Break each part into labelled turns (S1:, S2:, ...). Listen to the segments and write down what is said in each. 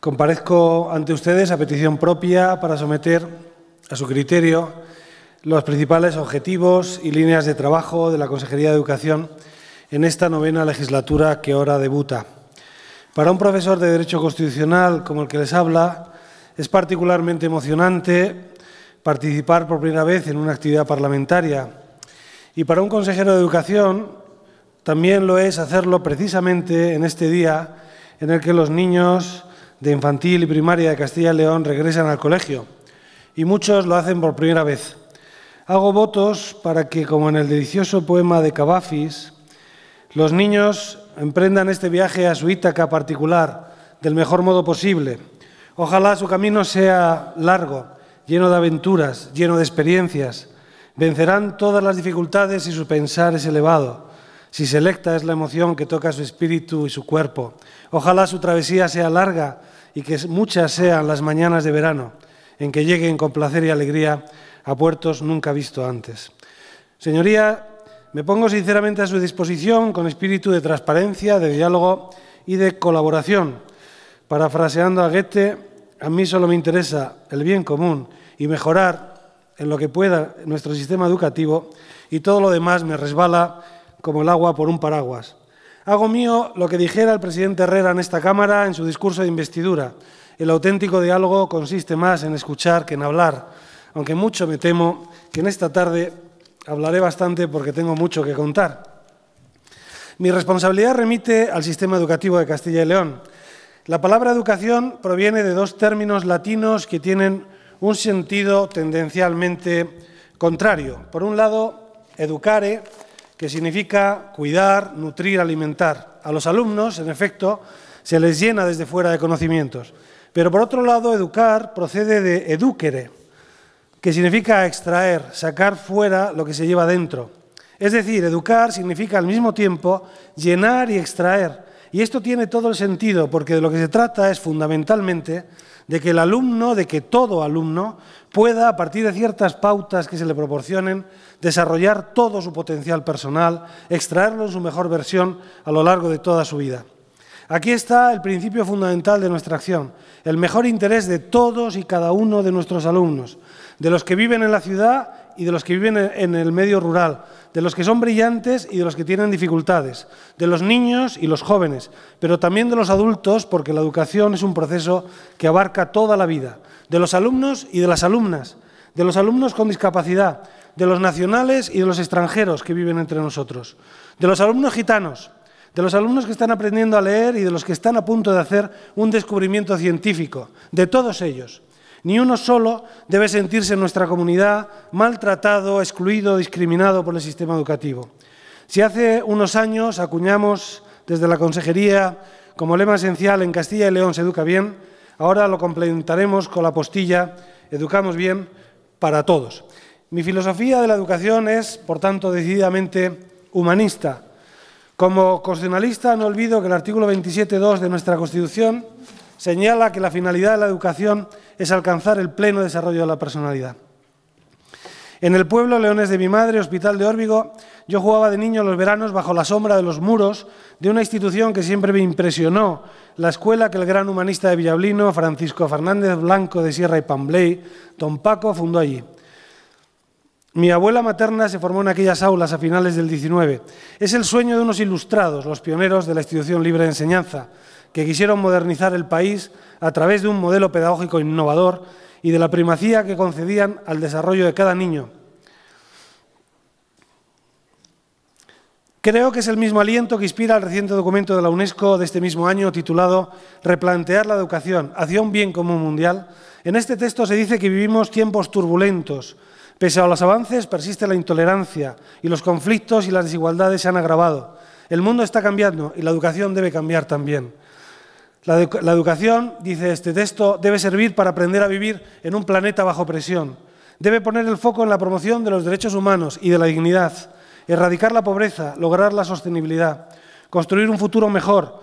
S1: Comparezco ante ustedes a petición propia para someter a su criterio los principales objetivos y líneas de trabajo de la Consejería de Educación en esta novena legislatura que ahora debuta. Para un profesor de Derecho Constitucional como el que les habla, es particularmente emocionante participar por primera vez en una actividad parlamentaria. Y para un consejero de Educación también lo es hacerlo precisamente en este día en el que los niños de infantil y primaria de Castilla y León regresan al colegio y muchos lo hacen por primera vez. Hago votos para que, como en el delicioso poema de Cavafis, los niños emprendan este viaje a su Ítaca particular del mejor modo posible. Ojalá su camino sea largo, lleno de aventuras, lleno de experiencias. Vencerán todas las dificultades si su pensar es elevado, si selecta es la emoción que toca su espíritu y su cuerpo. Ojalá su travesía sea larga y que muchas sean las mañanas de verano en que lleguen con placer y alegría a puertos nunca visto antes. Señoría, me pongo sinceramente a su disposición con espíritu de transparencia, de diálogo y de colaboración. Parafraseando a Goethe, a mí solo me interesa el bien común y mejorar en lo que pueda nuestro sistema educativo y todo lo demás me resbala como el agua por un paraguas. Hago mío lo que dijera el presidente Herrera en esta Cámara en su discurso de investidura. El auténtico diálogo consiste más en escuchar que en hablar, aunque mucho me temo que en esta tarde hablaré bastante porque tengo mucho que contar. Mi responsabilidad remite al sistema educativo de Castilla y León. La palabra educación proviene de dos términos latinos que tienen un sentido tendencialmente contrario. Por un lado, educare que significa cuidar, nutrir, alimentar. A los alumnos, en efecto, se les llena desde fuera de conocimientos. Pero por otro lado, educar procede de eduquere que significa extraer, sacar fuera lo que se lleva dentro. Es decir, educar significa al mismo tiempo llenar y extraer, y esto tiene todo el sentido, porque de lo que se trata es fundamentalmente de que el alumno, de que todo alumno, pueda, a partir de ciertas pautas que se le proporcionen, desarrollar todo su potencial personal, extraerlo en su mejor versión a lo largo de toda su vida. Aquí está el principio fundamental de nuestra acción, el mejor interés de todos y cada uno de nuestros alumnos, de los que viven en la ciudad y de los que viven en el medio rural, de los que son brillantes y de los que tienen dificultades, de los niños y los jóvenes, pero también de los adultos, porque la educación es un proceso que abarca toda la vida, de los alumnos y de las alumnas, de los alumnos con discapacidad, de los nacionales y de los extranjeros que viven entre nosotros, de los alumnos gitanos, de los alumnos que están aprendiendo a leer y de los que están a punto de hacer un descubrimiento científico, de todos ellos. Ni uno solo debe sentirse en nuestra comunidad maltratado, excluido, discriminado por el sistema educativo. Si hace unos años acuñamos desde la Consejería como lema esencial en Castilla y León se educa bien, ahora lo complementaremos con la postilla Educamos bien para todos. Mi filosofía de la educación es, por tanto, decididamente humanista. Como constitucionalista no olvido que el artículo 27.2 de nuestra Constitución señala que la finalidad de la educación es alcanzar el pleno desarrollo de la personalidad. En el pueblo Leones de mi madre, Hospital de Órbigo, yo jugaba de niño los veranos bajo la sombra de los muros de una institución que siempre me impresionó, la escuela que el gran humanista de Villablino, Francisco Fernández Blanco de Sierra y Pambley, don Paco, fundó allí. Mi abuela materna se formó en aquellas aulas a finales del 19. Es el sueño de unos ilustrados, los pioneros de la institución libre de enseñanza que quisieron modernizar el país a través de un modelo pedagógico innovador y de la primacía que concedían al desarrollo de cada niño. Creo que es el mismo aliento que inspira el reciente documento de la UNESCO de este mismo año titulado Replantear la educación hacia un bien común mundial. En este texto se dice que vivimos tiempos turbulentos. Pese a los avances persiste la intolerancia y los conflictos y las desigualdades se han agravado. El mundo está cambiando y la educación debe cambiar también. La, educación, dice este texto, debe servir para aprender a vivir en un planeta bajo presión. Debe poner el foco en la promoción de los derechos humanos y de la dignidad, erradicar la pobreza, lograr la sostenibilidad, construir un futuro mejor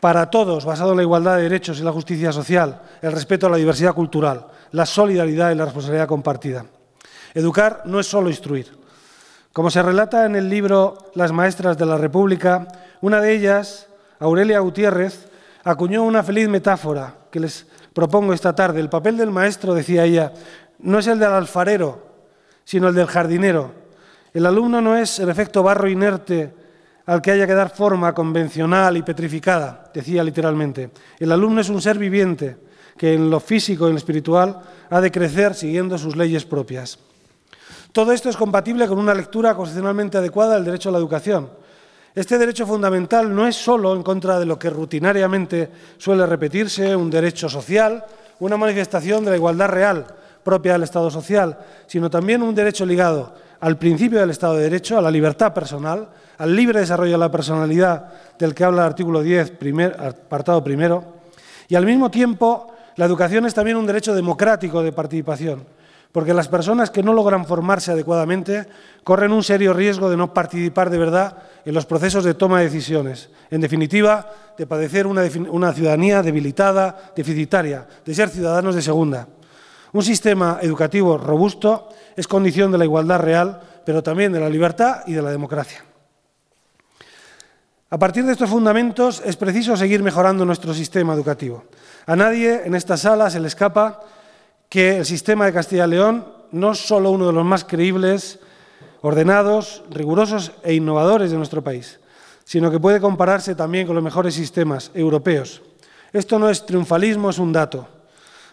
S1: para todos basado en la igualdad de derechos y la justicia social, el respeto a la diversidad cultural, la solidaridad y la responsabilidad compartida. Educar no es solo instruir. Como se relata en el libro Las Maestras de la República, una de ellas, Aurelia Gutiérrez, acuñó una feliz metáfora que les propongo esta tarde. El papel del maestro, decía ella, no es el del alfarero, sino el del jardinero. El alumno no es el efecto barro inerte al que haya que dar forma convencional y petrificada, decía literalmente. El alumno es un ser viviente que en lo físico y en lo espiritual ha de crecer siguiendo sus leyes propias. Todo esto es compatible con una lectura constitucionalmente adecuada del derecho a la educación, este derecho fundamental no es solo en contra de lo que rutinariamente suele repetirse, un derecho social, una manifestación de la igualdad real propia del Estado social, sino también un derecho ligado al principio del Estado de Derecho, a la libertad personal, al libre desarrollo de la personalidad del que habla el artículo 10, apartado primero, y al mismo tiempo la educación es también un derecho democrático de participación porque las personas que no logran formarse adecuadamente corren un serio riesgo de no participar de verdad en los procesos de toma de decisiones, en definitiva, de padecer una, ciudadanía debilitada, deficitaria, de ser ciudadanos de segunda. Un sistema educativo robusto es condición de la igualdad real, pero también de la libertad y de la democracia. A partir de estos fundamentos es preciso seguir mejorando nuestro sistema educativo. A nadie en esta sala se le escapa que el sistema de Castilla y León no es solo uno de los más creíbles, ordenados, rigurosos e innovadores de nuestro país, sino que puede compararse también con los mejores sistemas europeos. Esto no es triunfalismo, es un dato.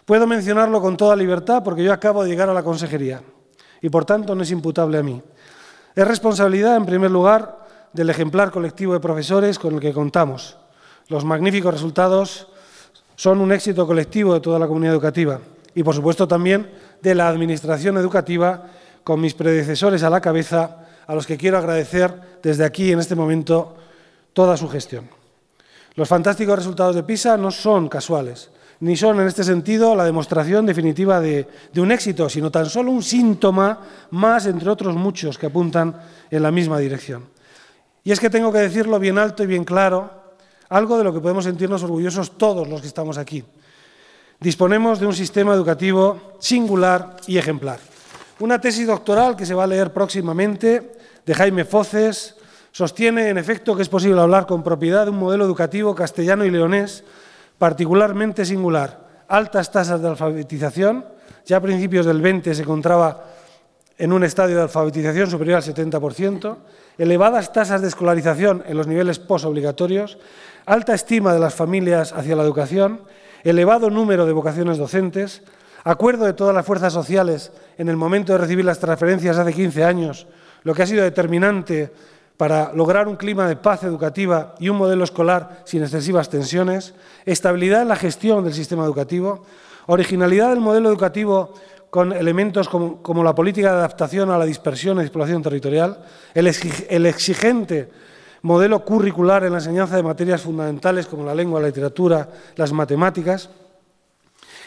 S1: Puedo mencionarlo con toda libertad porque yo acabo de llegar a la consejería y por tanto no es imputable a mí. Es responsabilidad, en primer lugar, del ejemplar colectivo de profesores con el que contamos. Los magníficos resultados son un éxito colectivo de toda la comunidad educativa y, por supuesto, también de la Administración Educativa, con mis predecesores a la cabeza, a los que quiero agradecer desde aquí, en este momento, toda su gestión. Los fantásticos resultados de PISA no son casuales, ni son en este sentido la demostración definitiva de, un éxito, sino tan solo un síntoma más, entre otros muchos, que apuntan en la misma dirección. Y es que tengo que decirlo bien alto y bien claro, algo de lo que podemos sentirnos orgullosos todos los que estamos aquí disponemos de un sistema educativo singular y ejemplar. Una tesis doctoral que se va a leer próximamente de Jaime Foces sostiene, en efecto, que es posible hablar con propiedad de un modelo educativo castellano y leonés particularmente singular. Altas tasas de alfabetización, ya a principios del 20 se encontraba en un estadio de alfabetización superior al 70%, elevadas tasas de escolarización en los niveles posobligatorios, alta estima de las familias hacia la educación, elevado número de vocaciones docentes, acuerdo de todas las fuerzas sociales en el momento de recibir las transferencias hace 15 años, lo que ha sido determinante para lograr un clima de paz educativa y un modelo escolar sin excesivas tensiones, estabilidad en la gestión del sistema educativo, originalidad del modelo educativo con elementos como, la política de adaptación a la dispersión y exploración territorial, el, exigente modelo curricular en la enseñanza de materias fundamentales como la lengua, la literatura, las matemáticas,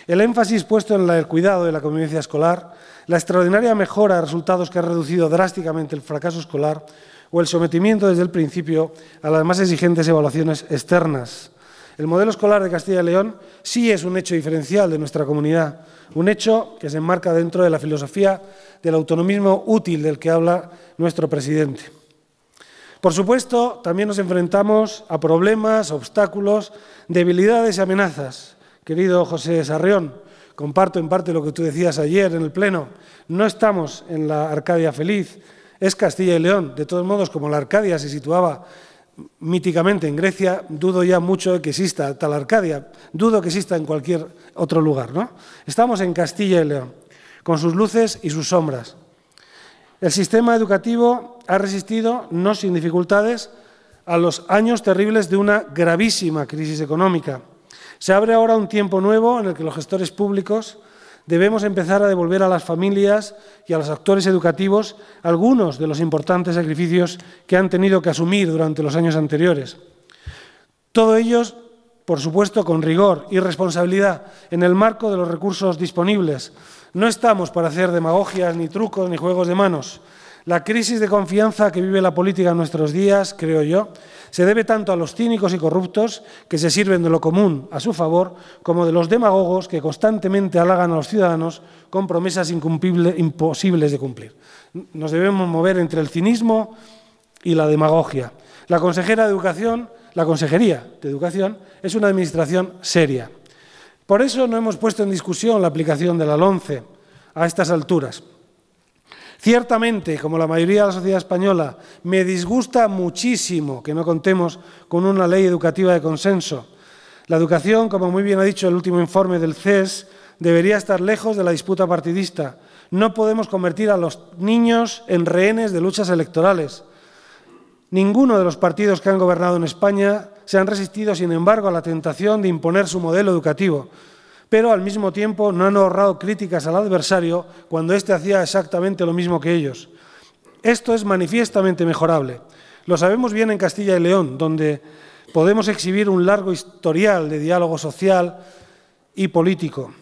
S1: el énfasis puesto en el cuidado de la convivencia escolar, la extraordinaria mejora de resultados que ha reducido drásticamente el fracaso escolar o el sometimiento desde el principio a las más exigentes evaluaciones externas. El modelo escolar de Castilla y León sí es un hecho diferencial de nuestra comunidad, un hecho que se enmarca dentro de la filosofía del autonomismo útil del que habla nuestro presidente. Por supuesto, también nos enfrentamos a problemas, obstáculos, debilidades y amenazas. Querido José Sarrión, comparto en parte lo que tú decías ayer en el Pleno. No estamos en la Arcadia feliz, es Castilla y León. De todos modos, como la Arcadia se situaba míticamente en Grecia, dudo ya mucho de que exista tal Arcadia, dudo que exista en cualquier otro lugar. ¿no? Estamos en Castilla y León, con sus luces y sus sombras. El sistema educativo ha resistido, no sin dificultades, a los años terribles de una gravísima crisis económica. Se abre ahora un tiempo nuevo en el que los gestores públicos debemos empezar a devolver a las familias y a los actores educativos algunos de los importantes sacrificios que han tenido que asumir durante los años anteriores. Todo ello, por supuesto, con rigor y responsabilidad, en el marco de los recursos disponibles. No estamos para hacer demagogias, ni trucos, ni juegos de manos. La crisis de confianza que vive la política en nuestros días, creo yo, se debe tanto a los cínicos y corruptos que se sirven de lo común a su favor, como de los demagogos que constantemente halagan a los ciudadanos con promesas imposibles de cumplir. Nos debemos mover entre el cinismo y la demagogia. La consejera de Educación, la Consejería de Educación, es una administración seria. Por eso no hemos puesto en discusión la aplicación de la LONCE a estas alturas. Ciertamente, como la mayoría de la sociedad española, me disgusta muchísimo que no contemos con una ley educativa de consenso. La educación, como muy bien ha dicho el último informe del CES, debería estar lejos de la disputa partidista. No podemos convertir a los niños en rehenes de luchas electorales. Ninguno de los partidos que han gobernado en España se han resistido, sin embargo, a la tentación de imponer su modelo educativo pero al mismo tiempo no han ahorrado críticas al adversario cuando éste hacía exactamente lo mismo que ellos. Esto es manifiestamente mejorable. Lo sabemos bien en Castilla y León, donde podemos exhibir un largo historial de diálogo social y político.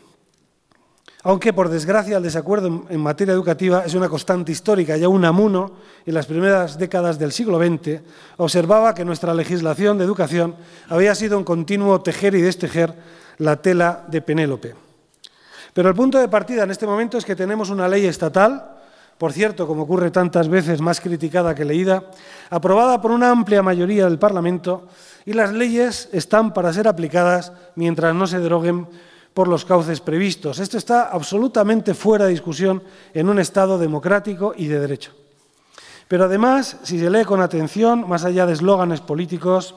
S1: Aunque, por desgracia, el desacuerdo en materia educativa es una constante histórica. Ya amuno en las primeras décadas del siglo XX, observaba que nuestra legislación de educación había sido un continuo tejer y destejer la tela de Penélope. Pero el punto de partida en este momento es que tenemos una ley estatal, por cierto, como ocurre tantas veces, más criticada que leída, aprobada por una amplia mayoría del Parlamento, y las leyes están para ser aplicadas mientras no se deroguen por los cauces previstos. Esto está absolutamente fuera de discusión en un Estado democrático y de derecho. Pero además, si se lee con atención, más allá de eslóganes políticos,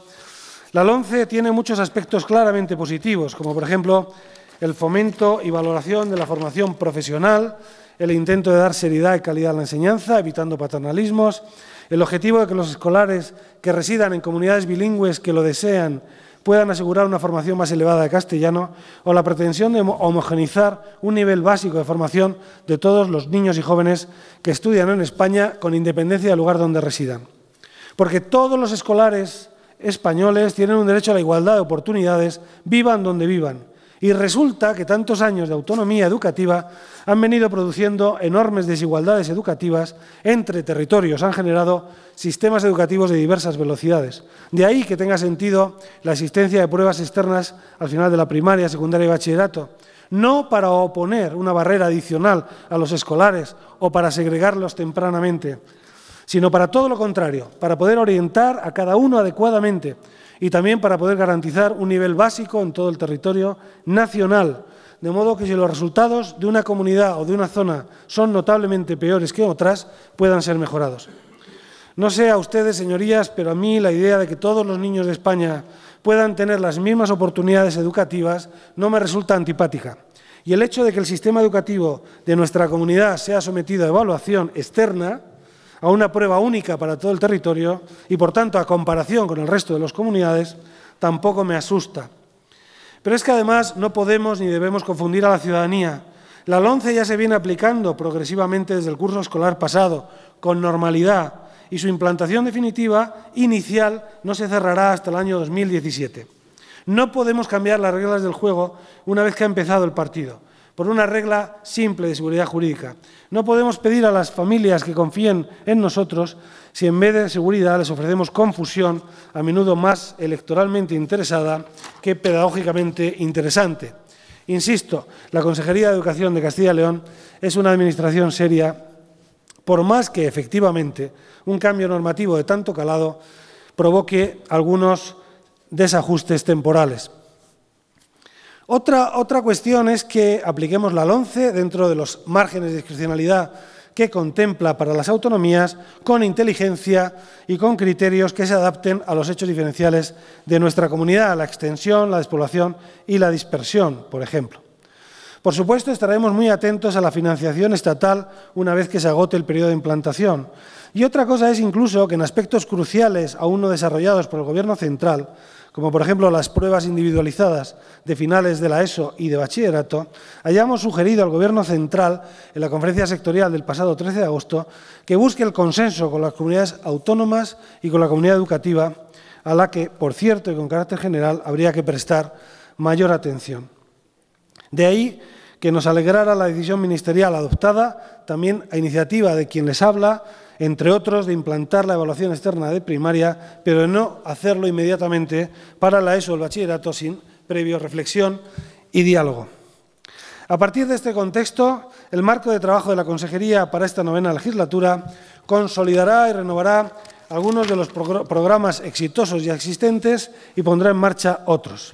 S1: la LONCE tiene muchos aspectos claramente positivos, como por ejemplo el fomento y valoración de la formación profesional, el intento de dar seriedad y calidad a la enseñanza, evitando paternalismos, el objetivo de que los escolares que residan en comunidades bilingües que lo desean puedan asegurar una formación más elevada de castellano o la pretensión de homogenizar un nivel básico de formación de todos los niños y jóvenes que estudian en España con independencia del lugar donde residan. Porque todos los escolares españoles tienen un derecho a la igualdad de oportunidades, vivan donde vivan. Y resulta que tantos años de autonomía educativa han venido produciendo enormes desigualdades educativas entre territorios, han generado sistemas educativos de diversas velocidades. De ahí que tenga sentido la existencia de pruebas externas al final de la primaria, secundaria y bachillerato, no para oponer una barrera adicional a los escolares o para segregarlos tempranamente, sino para todo lo contrario, para poder orientar a cada uno adecuadamente y también para poder garantizar un nivel básico en todo el territorio nacional. De modo que si los resultados de una comunidad o de una zona son notablemente peores que otras, puedan ser mejorados. No sé a ustedes, señorías, pero a mí la idea de que todos los niños de España puedan tener las mismas oportunidades educativas no me resulta antipática. Y el hecho de que el sistema educativo de nuestra comunidad sea sometido a evaluación externa, a una prueba única para todo el territorio y, por tanto, a comparación con el resto de las comunidades, tampoco me asusta. Pero es que además no podemos ni debemos confundir a la ciudadanía. La LONCE ya se viene aplicando progresivamente desde el curso escolar pasado, con normalidad, y su implantación definitiva inicial no se cerrará hasta el año 2017. No podemos cambiar las reglas del juego una vez que ha empezado el partido por una regla simple de seguridad jurídica. No podemos pedir a las familias que confíen en nosotros si en vez de seguridad les ofrecemos confusión, a menudo más electoralmente interesada que pedagógicamente interesante. Insisto, la Consejería de Educación de Castilla y León es una administración seria, por más que efectivamente un cambio normativo de tanto calado provoque algunos desajustes temporales. Otra, cuestión es que apliquemos la LONCE dentro de los márgenes de discrecionalidad que contempla para las autonomías con inteligencia y con criterios que se adapten a los hechos diferenciales de nuestra comunidad, la extensión, la despoblación y la dispersión, por ejemplo. Por supuesto, estaremos muy atentos a la financiación estatal una vez que se agote el periodo de implantación. Y otra cosa es incluso que en aspectos cruciales aún no desarrollados por el Gobierno central, como por ejemplo las pruebas individualizadas de finales de la ESO y de bachillerato, hayamos sugerido al Gobierno central en la conferencia sectorial del pasado 13 de agosto que busque el consenso con las comunidades autónomas y con la comunidad educativa, a la que, por cierto y con carácter general, habría que prestar mayor atención. De ahí que nos alegrara la decisión ministerial adoptada, también a iniciativa de quien les habla, entre otros, de implantar la evaluación externa de primaria, pero no hacerlo inmediatamente para la ESO del el bachillerato sin previo reflexión y diálogo. A partir de este contexto, el marco de trabajo de la Consejería para esta novena legislatura consolidará y renovará algunos de los programas exitosos ya existentes y pondrá en marcha otros.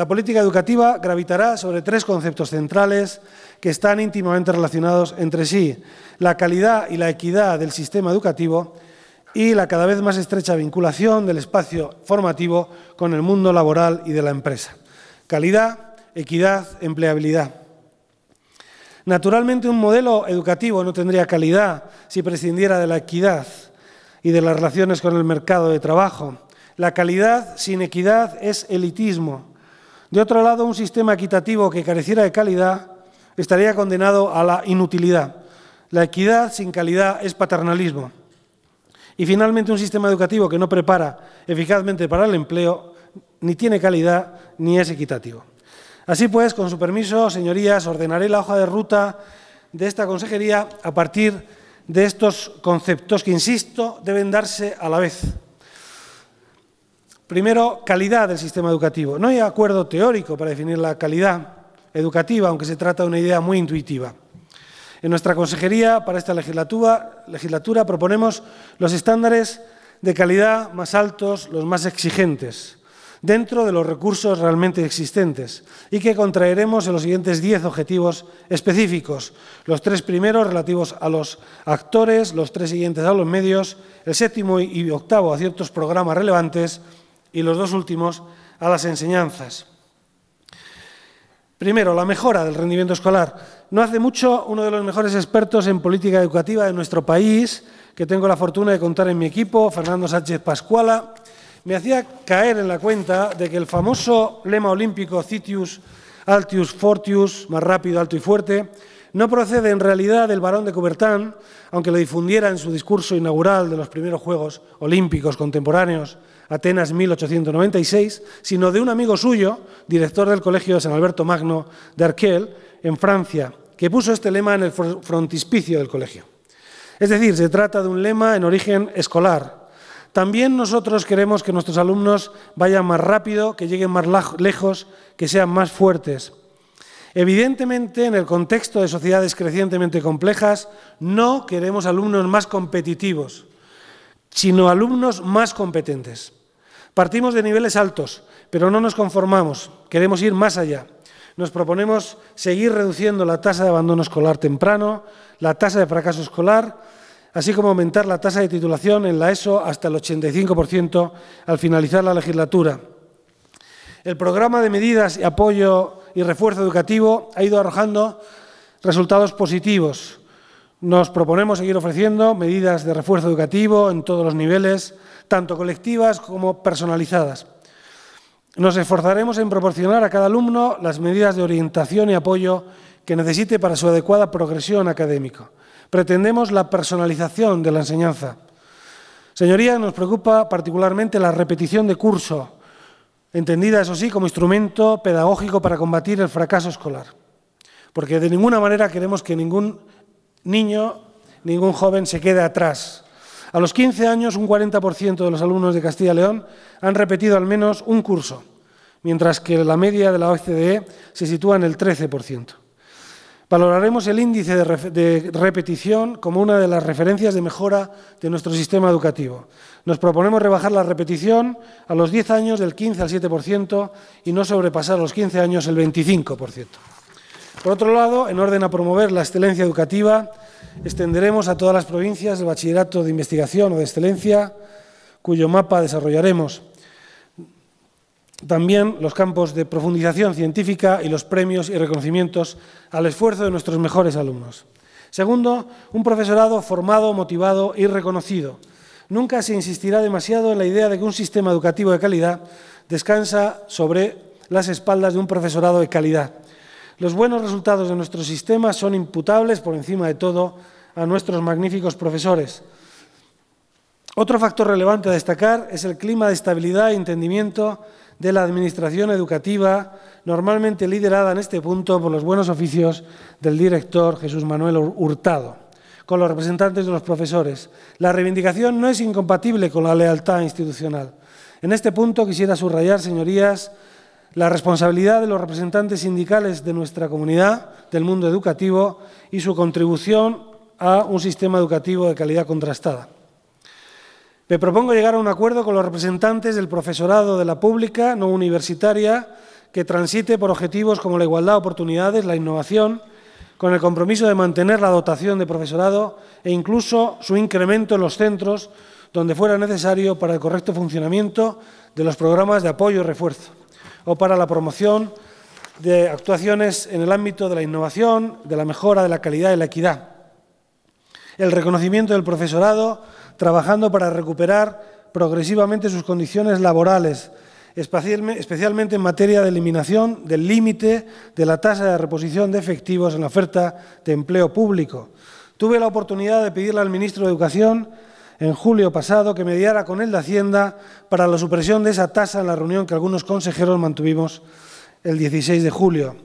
S1: La política educativa gravitará sobre tres conceptos centrales que están íntimamente relacionados entre sí, la calidad y la equidad del sistema educativo y la cada vez más estrecha vinculación del espacio formativo con el mundo laboral y de la empresa. Calidad, equidad, empleabilidad. Naturalmente un modelo educativo no tendría calidad si prescindiera de la equidad y de las relaciones con el mercado de trabajo. La calidad sin equidad es elitismo de otro lado, un sistema equitativo que careciera de calidad estaría condenado a la inutilidad. La equidad sin calidad es paternalismo. Y finalmente, un sistema educativo que no prepara eficazmente para el empleo ni tiene calidad ni es equitativo. Así pues, con su permiso, señorías, ordenaré la hoja de ruta de esta consejería a partir de estos conceptos que, insisto, deben darse a la vez. Primero, calidad del sistema educativo. No hay acuerdo teórico para definir la calidad educativa, aunque se trata de una idea muy intuitiva. En nuestra consejería para esta legislatura, proponemos los estándares de calidad más altos, los más exigentes, dentro de los recursos realmente existentes y que contraeremos en los siguientes diez objetivos específicos. Los tres primeros relativos a los actores, los tres siguientes a los medios, el séptimo y octavo a ciertos programas relevantes y los dos últimos a las enseñanzas. Primero, la mejora del rendimiento escolar. No hace mucho, uno de los mejores expertos en política educativa de nuestro país, que tengo la fortuna de contar en mi equipo, Fernando Sánchez Pascuala, me hacía caer en la cuenta de que el famoso lema olímpico Citius Altius Fortius, más rápido, alto y fuerte, no procede en realidad del varón de Cobertán, aunque lo difundiera en su discurso inaugural de los primeros Juegos Olímpicos contemporáneos Atenas 1896, sino de un amigo suyo, director del Colegio de San Alberto Magno de Arquel, en Francia, que puso este lema en el frontispicio del colegio. Es decir, se trata de un lema en origen escolar. También nosotros queremos que nuestros alumnos vayan más rápido, que lleguen más lejos, que sean más fuertes. Evidentemente, en el contexto de sociedades crecientemente complejas, no queremos alumnos más competitivos, sino alumnos más competentes. Partimos de niveles altos, pero no nos conformamos, queremos ir más allá. Nos proponemos seguir reduciendo la tasa de abandono escolar temprano, la tasa de fracaso escolar, así como aumentar la tasa de titulación en la ESO hasta el 85% al finalizar la legislatura. El programa de medidas de apoyo y refuerzo educativo ha ido arrojando resultados positivos. Nos proponemos seguir ofreciendo medidas de refuerzo educativo en todos los niveles, tanto colectivas como personalizadas. Nos esforzaremos en proporcionar a cada alumno las medidas de orientación y apoyo que necesite para su adecuada progresión académica. Pretendemos la personalización de la enseñanza. Señorías, nos preocupa particularmente la repetición de curso, entendida, eso sí, como instrumento pedagógico para combatir el fracaso escolar. Porque de ninguna manera queremos que ningún niño, ningún joven se quede atrás a los 15 años, un 40% de los alumnos de Castilla y León han repetido al menos un curso, mientras que la media de la OCDE se sitúa en el 13%. Valoraremos el índice de, repetición como una de las referencias de mejora de nuestro sistema educativo. Nos proponemos rebajar la repetición a los 10 años del 15 al 7% y no sobrepasar a los 15 años el 25%. Por otro lado, en orden a promover la excelencia educativa, extenderemos a todas las provincias el bachillerato de investigación o de excelencia, cuyo mapa desarrollaremos. También los campos de profundización científica y los premios y reconocimientos al esfuerzo de nuestros mejores alumnos. Segundo, un profesorado formado, motivado y reconocido. Nunca se insistirá demasiado en la idea de que un sistema educativo de calidad descansa sobre las espaldas de un profesorado de calidad. Los buenos resultados de nuestro sistema son imputables, por encima de todo, a nuestros magníficos profesores. Otro factor relevante a destacar es el clima de estabilidad y e entendimiento de la administración educativa, normalmente liderada en este punto por los buenos oficios del director Jesús Manuel Hurtado, con los representantes de los profesores. La reivindicación no es incompatible con la lealtad institucional. En este punto quisiera subrayar, señorías, la responsabilidad de los representantes sindicales de nuestra comunidad, del mundo educativo y su contribución a un sistema educativo de calidad contrastada. Me propongo llegar a un acuerdo con los representantes del profesorado de la pública no universitaria que transite por objetivos como la igualdad de oportunidades, la innovación, con el compromiso de mantener la dotación de profesorado e incluso su incremento en los centros donde fuera necesario para el correcto funcionamiento de los programas de apoyo y refuerzo o para la promoción de actuaciones en el ámbito de la innovación, de la mejora de la calidad y la equidad. El reconocimiento del profesorado, trabajando para recuperar progresivamente sus condiciones laborales, especialmente en materia de eliminación del límite de la tasa de reposición de efectivos en la oferta de empleo público. Tuve la oportunidad de pedirle al ministro de Educación en julio pasado que mediara con el de Hacienda para la supresión de esa tasa en la reunión que algunos consejeros mantuvimos el 16 de julio.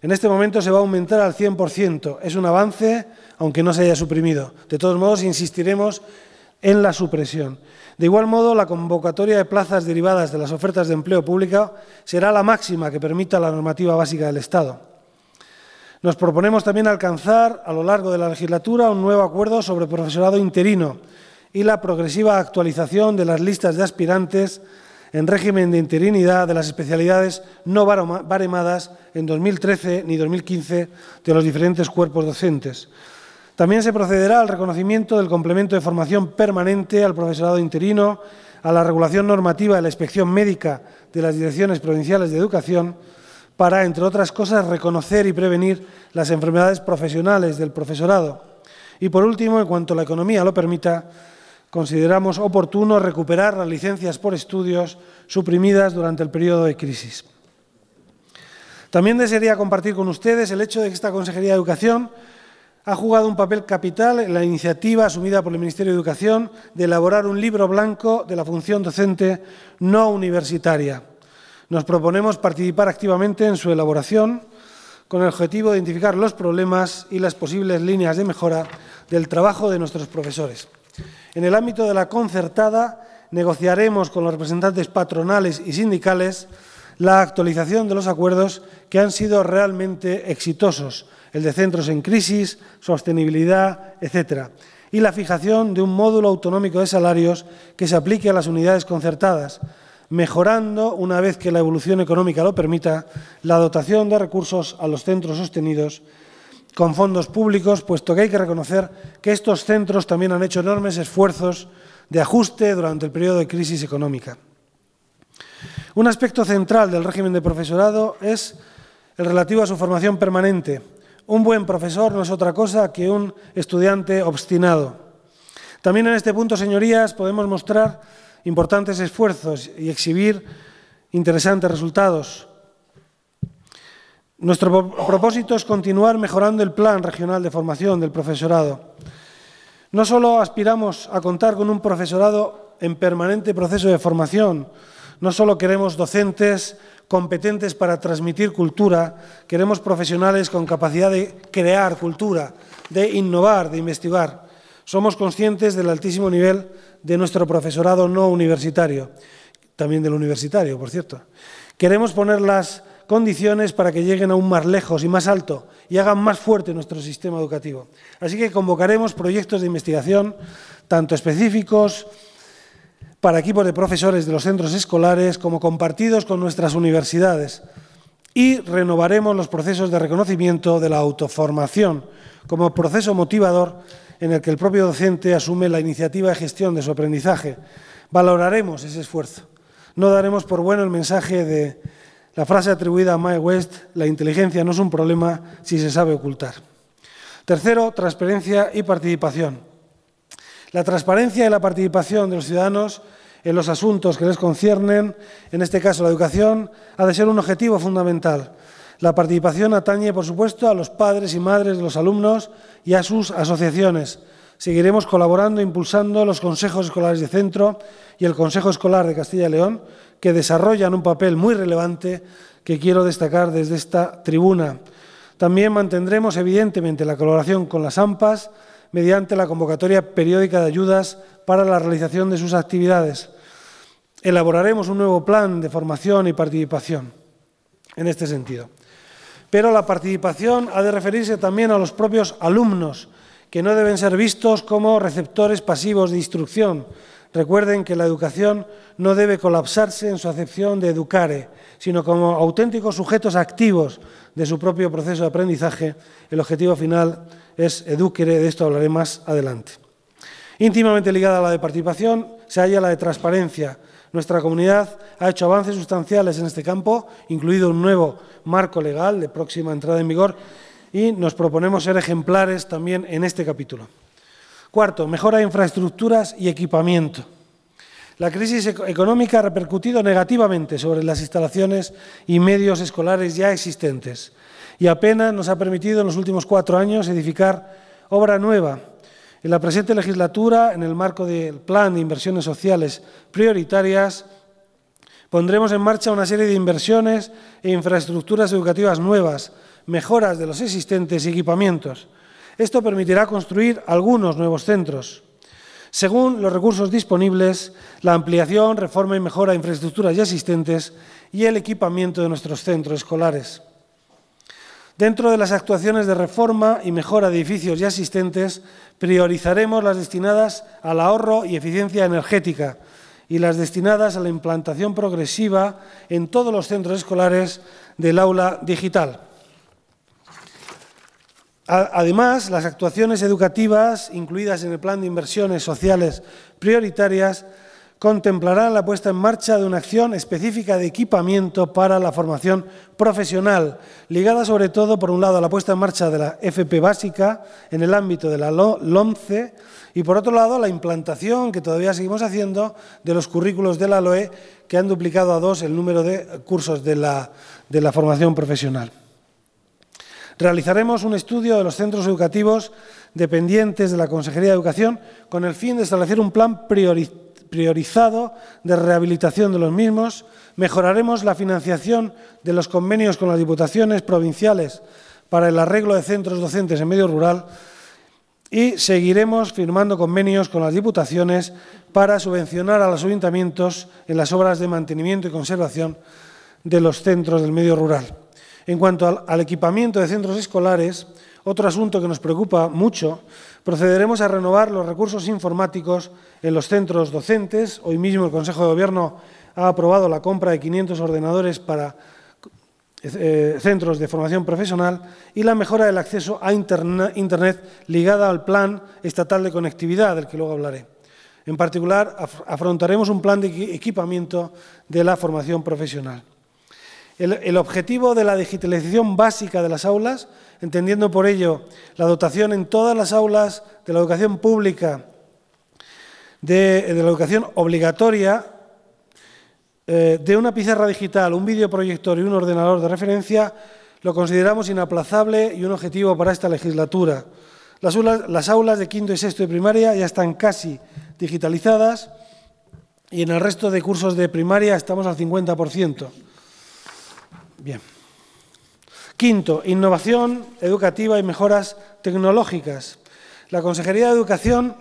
S1: En este momento se va a aumentar al 100%. Es un avance, aunque no se haya suprimido. De todos modos, insistiremos en la supresión. De igual modo, la convocatoria de plazas derivadas de las ofertas de empleo público será la máxima que permita la normativa básica del Estado. Nos proponemos también alcanzar a lo largo de la legislatura un nuevo acuerdo sobre profesorado interino, y la progresiva actualización de las listas de aspirantes en régimen de interinidad de las especialidades no baremadas en 2013 ni 2015 de los diferentes cuerpos docentes. También se procederá al reconocimiento del complemento de formación permanente al profesorado interino, a la regulación normativa de la inspección médica de las direcciones provinciales de educación, para, entre otras cosas, reconocer y prevenir las enfermedades profesionales del profesorado. Y, por último, en cuanto la economía lo permita, consideramos oportuno recuperar las licencias por estudios suprimidas durante el periodo de crisis. También desearía compartir con ustedes el hecho de que esta Consejería de Educación ha jugado un papel capital en la iniciativa asumida por el Ministerio de Educación de elaborar un libro blanco de la función docente no universitaria. Nos proponemos participar activamente en su elaboración con el objetivo de identificar los problemas y las posibles líneas de mejora del trabajo de nuestros profesores. En el ámbito de la concertada, negociaremos con los representantes patronales y sindicales la actualización de los acuerdos que han sido realmente exitosos, el de centros en crisis, sostenibilidad, etc., y la fijación de un módulo autonómico de salarios que se aplique a las unidades concertadas, mejorando, una vez que la evolución económica lo permita, la dotación de recursos a los centros sostenidos con fondos públicos, puesto que hay que reconocer que estos centros también han hecho enormes esfuerzos de ajuste durante el periodo de crisis económica. Un aspecto central del régimen de profesorado es el relativo a su formación permanente. Un buen profesor no es otra cosa que un estudiante obstinado. También en este punto, señorías, podemos mostrar importantes esfuerzos y exhibir interesantes resultados. Nuestro propósito es continuar mejorando el plan regional de formación del profesorado. No solo aspiramos a contar con un profesorado en permanente proceso de formación, no solo queremos docentes competentes para transmitir cultura, queremos profesionales con capacidad de crear cultura, de innovar, de investigar. Somos conscientes del altísimo nivel de nuestro profesorado no universitario, también del universitario, por cierto. Queremos poner las condiciones para que lleguen aún más lejos y más alto y hagan más fuerte nuestro sistema educativo. Así que convocaremos proyectos de investigación, tanto específicos para equipos de profesores de los centros escolares como compartidos con nuestras universidades y renovaremos los procesos de reconocimiento de la autoformación como proceso motivador en el que el propio docente asume la iniciativa de gestión de su aprendizaje. Valoraremos ese esfuerzo. No daremos por bueno el mensaje de la frase atribuida a Mae West, la inteligencia no es un problema si se sabe ocultar. Tercero, transparencia y participación. La transparencia y la participación de los ciudadanos en los asuntos que les conciernen, en este caso la educación, ha de ser un objetivo fundamental. La participación atañe, por supuesto, a los padres y madres de los alumnos y a sus asociaciones. Seguiremos colaborando e impulsando los consejos escolares de centro y el Consejo Escolar de Castilla y León, que desarrollan un papel muy relevante que quiero destacar desde esta tribuna. También mantendremos, evidentemente, la colaboración con las AMPAs mediante la convocatoria periódica de ayudas para la realización de sus actividades. Elaboraremos un nuevo plan de formación y participación en este sentido. Pero la participación ha de referirse también a los propios alumnos, que no deben ser vistos como receptores pasivos de instrucción, Recuerden que la educación no debe colapsarse en su acepción de educare, sino como auténticos sujetos activos de su propio proceso de aprendizaje. El objetivo final es educare, de esto hablaré más adelante. Íntimamente ligada a la de participación se halla la de transparencia. Nuestra comunidad ha hecho avances sustanciales en este campo, incluido un nuevo marco legal de próxima entrada en vigor, y nos proponemos ser ejemplares también en este capítulo. Cuarto, mejora de infraestructuras y equipamiento. La crisis económica ha repercutido negativamente sobre las instalaciones y medios escolares ya existentes y apenas nos ha permitido en los últimos cuatro años edificar obra nueva. En la presente legislatura, en el marco del Plan de Inversiones Sociales Prioritarias, pondremos en marcha una serie de inversiones e infraestructuras educativas nuevas, mejoras de los existentes y equipamientos esto permitirá construir algunos nuevos centros. Según los recursos disponibles, la ampliación, reforma y mejora de infraestructuras ya existentes y el equipamiento de nuestros centros escolares. Dentro de las actuaciones de reforma y mejora de edificios ya existentes, priorizaremos las destinadas al ahorro y eficiencia energética y las destinadas a la implantación progresiva en todos los centros escolares del aula digital. Además, las actuaciones educativas incluidas en el Plan de Inversiones Sociales Prioritarias contemplarán la puesta en marcha de una acción específica de equipamiento para la formación profesional, ligada sobre todo, por un lado, a la puesta en marcha de la FP básica en el ámbito de la LOMCE y, por otro lado, a la implantación que todavía seguimos haciendo de los currículos de la LOE, que han duplicado a dos el número de cursos de la, de la formación profesional realizaremos un estudio de los centros educativos dependientes de la Consejería de Educación con el fin de establecer un plan priorizado de rehabilitación de los mismos. Mejoraremos la financiación de los convenios con las diputaciones provinciales para el arreglo de centros docentes en medio rural y seguiremos firmando convenios con las diputaciones para subvencionar a los ayuntamientos en las obras de mantenimiento y conservación de los centros del medio rural. En cuanto al, equipamiento de centros escolares, otro asunto que nos preocupa mucho, procederemos a renovar los recursos informáticos en los centros docentes. Hoy mismo el Consejo de Gobierno ha aprobado la compra de 500 ordenadores para eh, centros de formación profesional y la mejora del acceso a Internet ligada al Plan Estatal de Conectividad, del que luego hablaré. En particular, afrontaremos un plan de equipamiento de la formación profesional. El, objetivo de la digitalización básica de las aulas, entendiendo por ello la dotación en todas las aulas de la educación pública, de, eh, la educación obligatoria, eh, de una pizarra digital, un videoproyector y un ordenador de referencia, lo consideramos inaplazable y un objetivo para esta legislatura. Las aulas, las aulas de quinto y sexto de primaria ya están casi digitalizadas y en el resto de cursos de primaria estamos al 50%. Bien. Quinto, innovación educativa y mejoras tecnológicas. La Consejería de Educación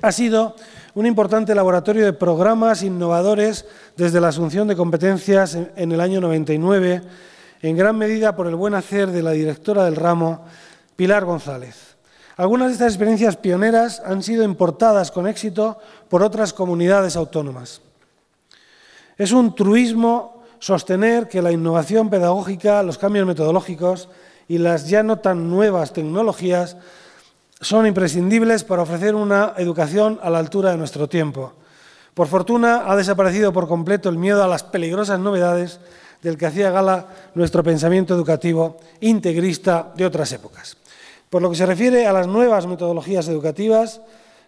S1: ha sido un importante laboratorio de programas innovadores desde la asunción de competencias en el año 99, en gran medida por el buen hacer de la directora del ramo, Pilar González. Algunas de estas experiencias pioneras han sido importadas con éxito por otras comunidades autónomas. Es un truismo sostener que la innovación pedagógica, los cambios metodológicos y las ya no tan nuevas tecnologías son imprescindibles para ofrecer una educación a la altura de nuestro tiempo. Por fortuna ha desaparecido por completo el miedo a las peligrosas novedades del que hacía gala nuestro pensamiento educativo integrista de otras épocas. Por lo que se refiere a las nuevas metodologías educativas,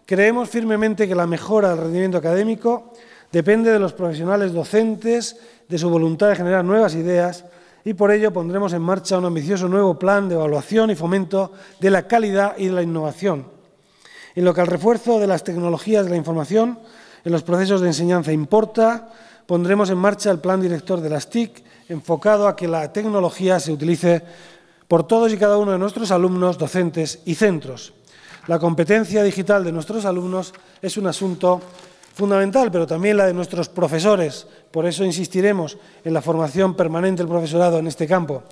S1: creemos firmemente que la mejora del rendimiento académico Depende de los profesionales docentes, de su voluntad de generar nuevas ideas y por ello pondremos en marcha un ambicioso nuevo plan de evaluación y fomento de la calidad y de la innovación. En lo que al refuerzo de las tecnologías de la información en los procesos de enseñanza importa, pondremos en marcha el plan director de las TIC enfocado a que la tecnología se utilice por todos y cada uno de nuestros alumnos, docentes y centros. La competencia digital de nuestros alumnos es un asunto fundamental, pero también la de nuestros profesores. Por eso insistiremos en la formación permanente del profesorado en este campo.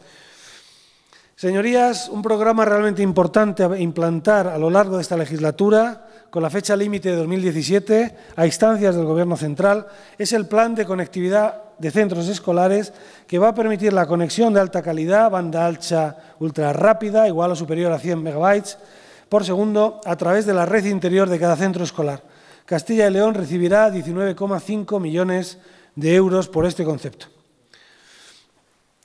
S1: Señorías, un programa realmente importante a implantar a lo largo de esta legislatura, con la fecha límite de 2017, a instancias del Gobierno central, es el Plan de Conectividad de Centros Escolares que va a permitir la conexión de alta calidad, banda ancha ultra rápida, igual o superior a 100 megabytes por segundo, a través de la red interior de cada centro escolar Castilla y León recibirá 19,5 millones de euros por este concepto.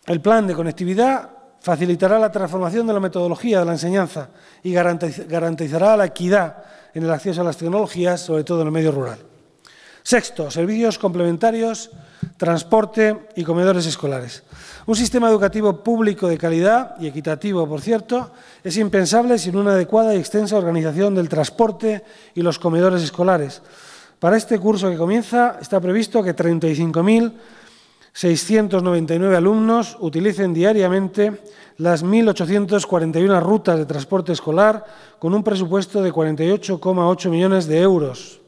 S1: El plan de conectividad facilitará la transformación de la metodología de la enseñanza y garantizará la equidad en el acceso a las tecnologías, sobre todo en el medio rural. Sexto, servicios complementarios, transporte y comedores escolares. Un sistema educativo público de calidad y equitativo, por cierto, es impensable sin una adecuada y extensa organización del transporte y los comedores escolares. Para este curso que comienza está previsto que 35.699 alumnos utilicen diariamente las 1.841 rutas de transporte escolar con un presupuesto de 48,8 millones de euros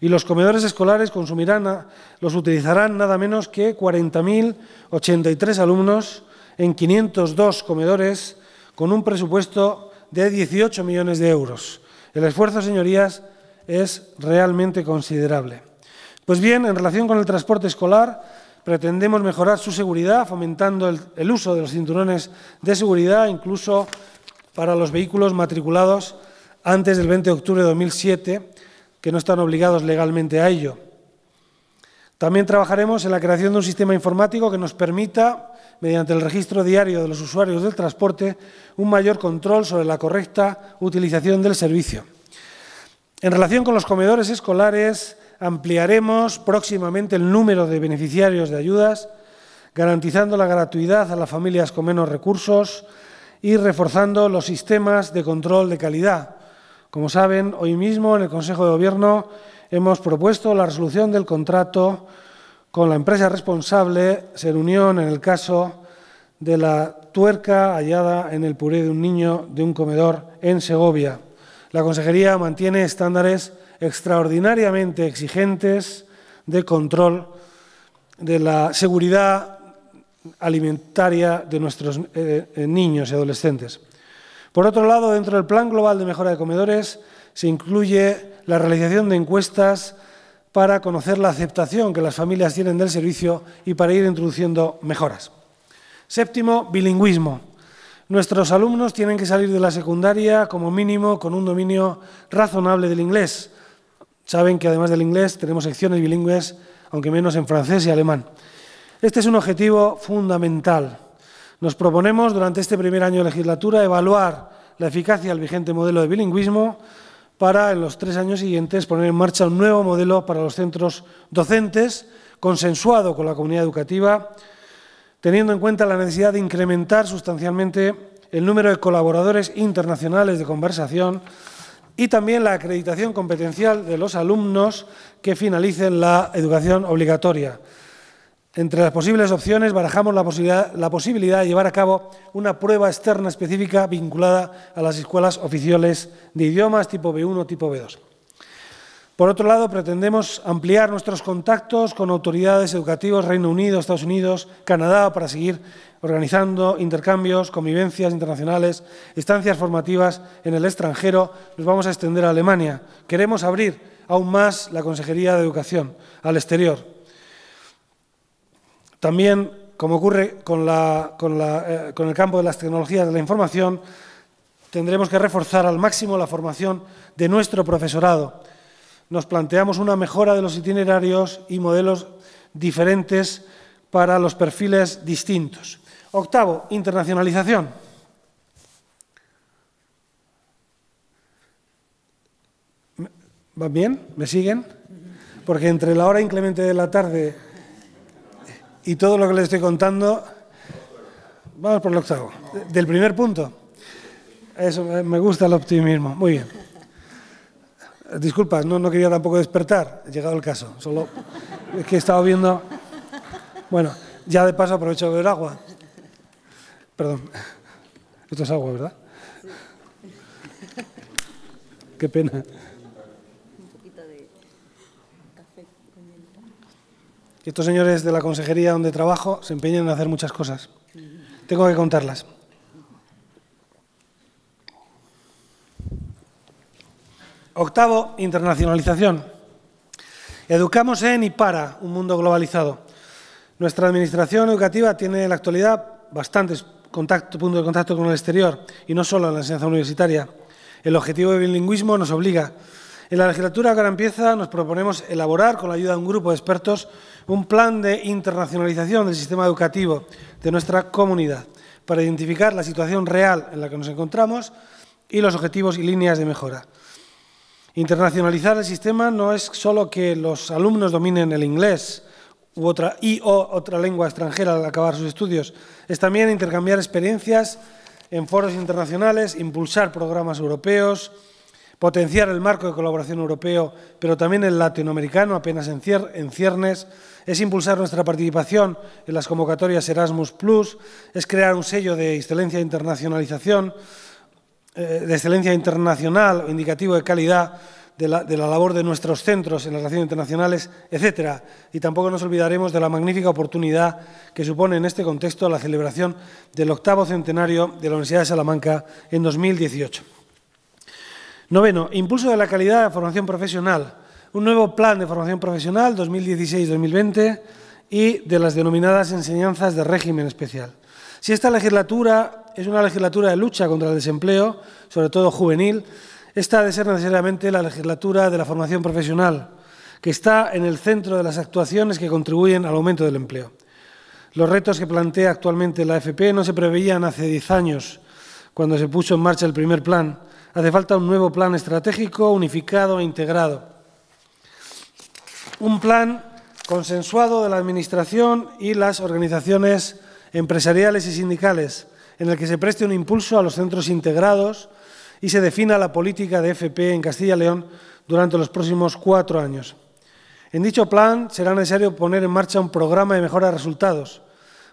S1: y los comedores escolares consumirán, los utilizarán nada menos que 40.083 alumnos en 502 comedores con un presupuesto de 18 millones de euros. El esfuerzo, señorías, es realmente considerable. Pues bien, en relación con el transporte escolar, pretendemos mejorar su seguridad fomentando el, el uso de los cinturones de seguridad, incluso para los vehículos matriculados antes del 20 de octubre de 2007, que no están obligados legalmente a ello. También trabajaremos en la creación de un sistema informático que nos permita, mediante el registro diario de los usuarios del transporte, un mayor control sobre la correcta utilización del servicio. En relación con los comedores escolares, ampliaremos próximamente el número de beneficiarios de ayudas, garantizando la gratuidad a las familias con menos recursos y reforzando los sistemas de control de calidad, como saben, hoy mismo en el Consejo de Gobierno hemos propuesto la resolución del contrato con la empresa responsable Ser Unión en el caso de la tuerca hallada en el puré de un niño de un comedor en Segovia. La Consejería mantiene estándares extraordinariamente exigentes de control de la seguridad alimentaria de nuestros eh, eh, niños y adolescentes. Por otro lado, dentro del Plan Global de Mejora de Comedores se incluye la realización de encuestas para conocer la aceptación que las familias tienen del servicio y para ir introduciendo mejoras. Séptimo, bilingüismo. Nuestros alumnos tienen que salir de la secundaria como mínimo con un dominio razonable del inglés. Saben que además del inglés tenemos secciones bilingües, aunque menos en francés y alemán. Este es un objetivo fundamental. Nos proponemos durante este primer año de legislatura evaluar la eficacia del vigente modelo de bilingüismo para en los tres años siguientes poner en marcha un nuevo modelo para los centros docentes consensuado con la comunidad educativa, teniendo en cuenta la necesidad de incrementar sustancialmente el número de colaboradores internacionales de conversación y también la acreditación competencial de los alumnos que finalicen la educación obligatoria, entre las posibles opciones barajamos la posibilidad, de llevar a cabo una prueba externa específica vinculada a las escuelas oficiales de idiomas tipo B1, tipo B2. Por otro lado, pretendemos ampliar nuestros contactos con autoridades educativas Reino Unido, Estados Unidos, Canadá, para seguir organizando intercambios, convivencias internacionales, estancias formativas en el extranjero. Nos vamos a extender a Alemania. Queremos abrir aún más la Consejería de Educación al exterior también, como ocurre eh, con, el campo de las tecnologías de la información, tendremos que reforzar al máximo la formación de nuestro profesorado. Nos planteamos una mejora de los itinerarios y modelos diferentes para los perfiles distintos. Octavo, internacionalización. ¿Van bien? ¿Me siguen? Porque entre la hora inclemente de la tarde y todo lo que les estoy contando, vamos por el octavo, del primer punto. Eso, eh, me gusta el optimismo, muy bien. Disculpas, no, quería tampoco despertar, he llegado el caso, solo es que he estado viendo... Bueno, ya de paso aprovecho el agua. Perdón, esto es agua, ¿verdad? Qué pena. estos señores de la consejería donde trabajo se empeñan en hacer muchas cosas. Tengo que contarlas. Octavo, internacionalización. Educamos en y para un mundo globalizado. Nuestra administración educativa tiene en la actualidad bastantes puntos de contacto con el exterior y no solo en la enseñanza universitaria. El objetivo del bilingüismo nos obliga en la legislatura que ahora empieza nos proponemos elaborar, con la ayuda de un grupo de expertos, un plan de internacionalización del sistema educativo de nuestra comunidad para identificar la situación real en la que nos encontramos y los objetivos y líneas de mejora. Internacionalizar el sistema no es solo que los alumnos dominen el inglés u y otra lengua extranjera al acabar sus estudios, es también intercambiar experiencias en foros internacionales, impulsar programas europeos, Potenciar el marco de colaboración europeo, pero también el latinoamericano, apenas en, ciernes, es impulsar nuestra participación en las convocatorias Erasmus+, es crear un sello de excelencia e internacionalización, eh, de excelencia internacional, indicativo de calidad, de la, de la, labor de nuestros centros en las relaciones internacionales, etcétera. Y tampoco nos olvidaremos de la magnífica oportunidad que supone en este contexto la celebración del octavo centenario de la Universidad de Salamanca en 2018. Noveno, impulso de la calidad de la formación profesional. Un nuevo plan de formación profesional 2016-2020 y de las denominadas enseñanzas de régimen especial. Si esta legislatura es una legislatura de lucha contra el desempleo, sobre todo juvenil, esta ha de ser necesariamente la legislatura de la formación profesional, que está en el centro de las actuaciones que contribuyen al aumento del empleo. Los retos que plantea actualmente la AFP no se preveían hace diez años, cuando se puso en marcha el primer plan, Hace falta un nuevo plan estratégico, unificado e integrado. Un plan consensuado de la Administración y las organizaciones empresariales y sindicales, en el que se preste un impulso a los centros integrados y se defina la política de FP en Castilla y León durante los próximos cuatro años. En dicho plan será necesario poner en marcha un programa de mejora de resultados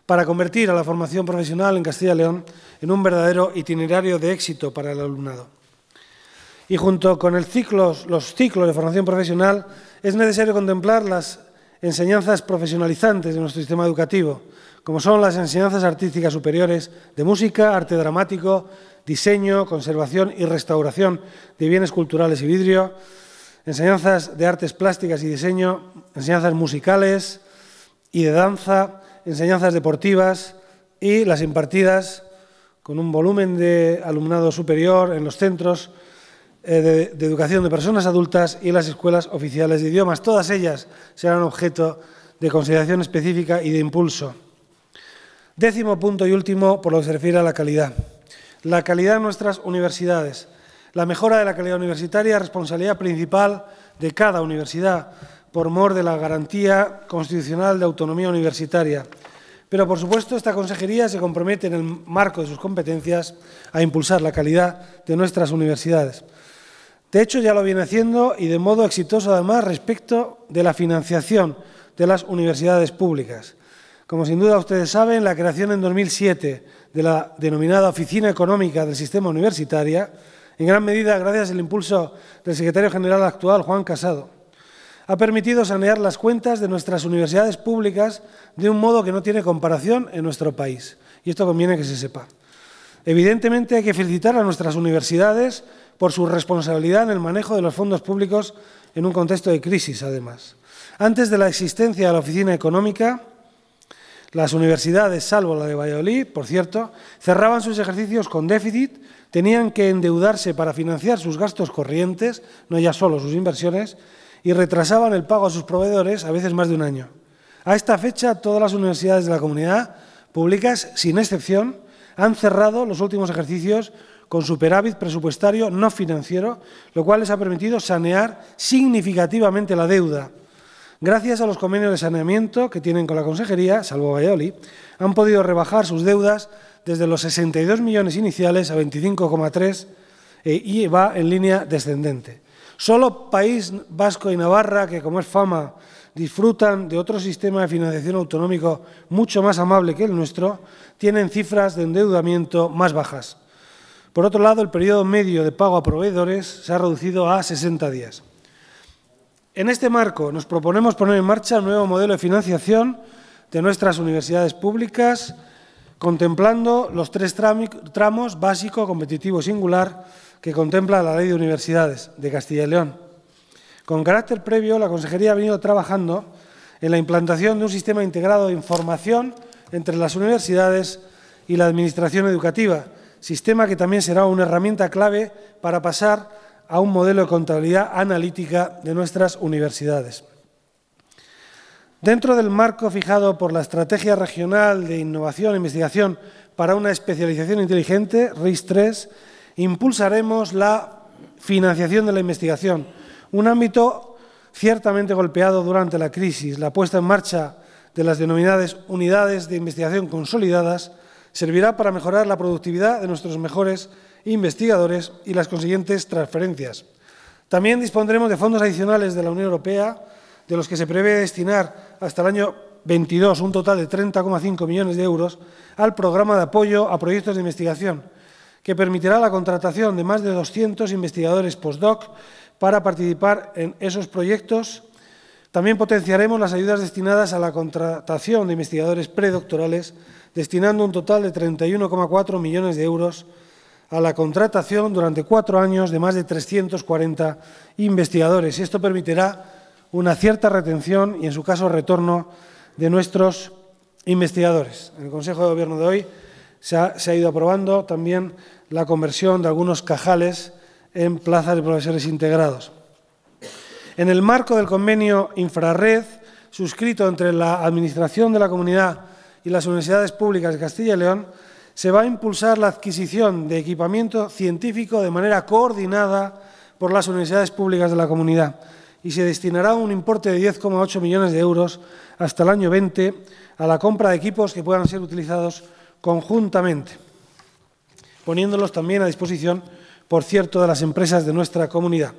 S1: para convertir a la formación profesional en Castilla y León en un verdadero itinerario de éxito para el alumnado. Y junto con los ciclos de formación profesional, es necesario contemplar las enseñanzas profesionalizantes de nuestro sistema educativo, como son las enseñanzas artísticas superiores de música, arte dramático, diseño, conservación y restauración de bienes culturales y vidrio, enseñanzas de artes plásticas y diseño, enseñanzas musicales y de danza, enseñanzas deportivas y las impartidas con un volumen de alumnado superior en los centros eh, de, educación de personas adultas y las escuelas oficiales de idiomas. Todas ellas serán objeto de consideración específica y de impulso. Décimo punto y último, por lo que se refiere a la calidad. La calidad de nuestras universidades. La mejora de la calidad universitaria, es responsabilidad principal de cada universidad, por mor de la garantía constitucional de autonomía universitaria. Pero, por supuesto, esta consejería se compromete en el marco de sus competencias a impulsar la calidad de nuestras universidades. De hecho, ya lo viene haciendo y de modo exitoso además respecto de la financiación de las universidades públicas. Como sin duda ustedes saben, la creación en 2007 de la denominada Oficina Económica del Sistema Universitario, en gran medida gracias al impulso del secretario general actual, Juan Casado, ha permitido sanear las cuentas de nuestras universidades públicas de un modo que no tiene comparación en nuestro país. Y esto conviene que se sepa. Evidentemente hay que felicitar a nuestras universidades por su responsabilidad en el manejo de los fondos públicos en un contexto de crisis, además. Antes de la existencia de la Oficina Económica, las universidades, salvo la de Valladolid, por cierto, cerraban sus ejercicios con déficit, tenían que endeudarse para financiar sus gastos corrientes, no ya solo sus inversiones, y retrasaban el pago a sus proveedores a veces más de un año. A esta fecha, todas las universidades de la comunidad públicas, sin excepción, han cerrado los últimos ejercicios con superávit presupuestario no financiero, lo cual les ha permitido sanear significativamente la deuda. Gracias a los convenios de saneamiento que tienen con la Consejería, salvo Valladolid, han podido rebajar sus deudas desde los 62 millones iniciales a 25,3 eh, y va en línea descendente. Solo País Vasco y Navarra, que como es fama disfrutan de otro sistema de financiación autonómico mucho más amable que el nuestro, tienen cifras de endeudamiento más bajas. Por otro lado, el periodo medio de pago a proveedores se ha reducido a 60 días. En este marco, nos proponemos poner en marcha un nuevo modelo de financiación de nuestras universidades públicas, contemplando los tres tramos básico, competitivo y singular que contempla la Ley de Universidades de Castilla y León. Con carácter previo, la Consejería ha venido trabajando en la implantación de un sistema integrado de información entre las universidades y la Administración Educativa, sistema que también será una herramienta clave para pasar a un modelo de contabilidad analítica de nuestras universidades. Dentro del marco fijado por la Estrategia Regional de Innovación e Investigación para una Especialización Inteligente, RIS-3, impulsaremos la financiación de la investigación, un ámbito ciertamente golpeado durante la crisis, la puesta en marcha de las denominadas unidades de investigación consolidadas servirá para mejorar la productividad de nuestros mejores investigadores y las consiguientes transferencias. También dispondremos de fondos adicionales de la Unión Europea, de los que se prevé destinar hasta el año 22 un total de 30,5 millones de euros al programa de apoyo a proyectos de investigación, que permitirá la contratación de más de 200 investigadores postdoc para participar en esos proyectos. También potenciaremos las ayudas destinadas a la contratación de investigadores predoctorales destinando un total de 31,4 millones de euros a la contratación durante cuatro años de más de 340 investigadores. Esto permitirá una cierta retención y, en su caso, retorno de nuestros investigadores. En el Consejo de Gobierno de hoy se ha, ido aprobando también la conversión de algunos cajales en plazas de profesores integrados. En el marco del convenio Infrarred, suscrito entre la Administración de la Comunidad y las universidades públicas de Castilla y León, se va a impulsar la adquisición de equipamiento científico de manera coordinada por las universidades públicas de la comunidad y se destinará un importe de 10,8 millones de euros hasta el año 20 a la compra de equipos que puedan ser utilizados conjuntamente, poniéndolos también a disposición, por cierto, de las empresas de nuestra comunidad.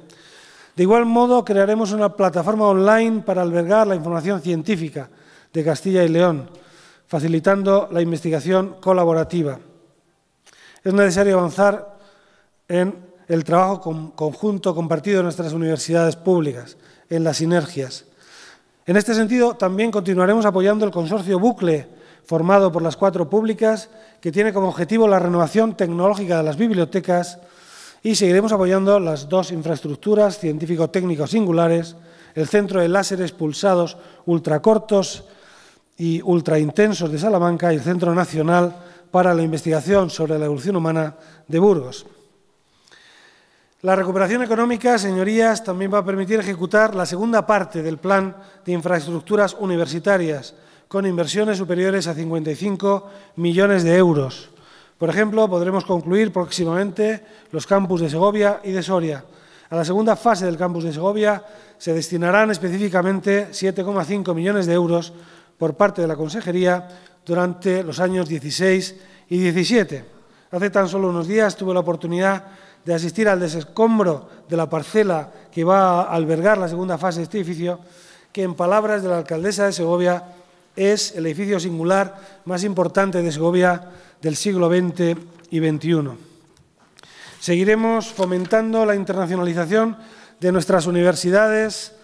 S1: De igual modo, crearemos una plataforma online para albergar la información científica de Castilla y León, facilitando la investigación colaborativa. Es necesario avanzar en el trabajo conjunto compartido en nuestras universidades públicas, en las sinergias. En este sentido, también continuaremos apoyando el consorcio Bucle, formado por las cuatro públicas, que tiene como objetivo la renovación tecnológica de las bibliotecas y seguiremos apoyando las dos infraestructuras científico-técnicos singulares, el centro de láseres pulsados ultracortos y ultraintensos de Salamanca y el Centro Nacional para la Investigación sobre la Evolución Humana de Burgos. La recuperación económica, señorías, también va a permitir ejecutar la segunda parte del Plan de Infraestructuras Universitarias, con inversiones superiores a 55 millones de euros. Por ejemplo, podremos concluir próximamente los campus de Segovia y de Soria. A la segunda fase del campus de Segovia se destinarán específicamente 7,5 millones de euros por parte de la Consejería durante los años 16 y 17. Hace tan solo unos días tuve la oportunidad de asistir al desescombro de la parcela que va a albergar la segunda fase de este edificio, que en palabras de la alcaldesa de Segovia es el edificio singular más importante de Segovia del siglo XX y XXI. Seguiremos fomentando la internacionalización de nuestras universidades,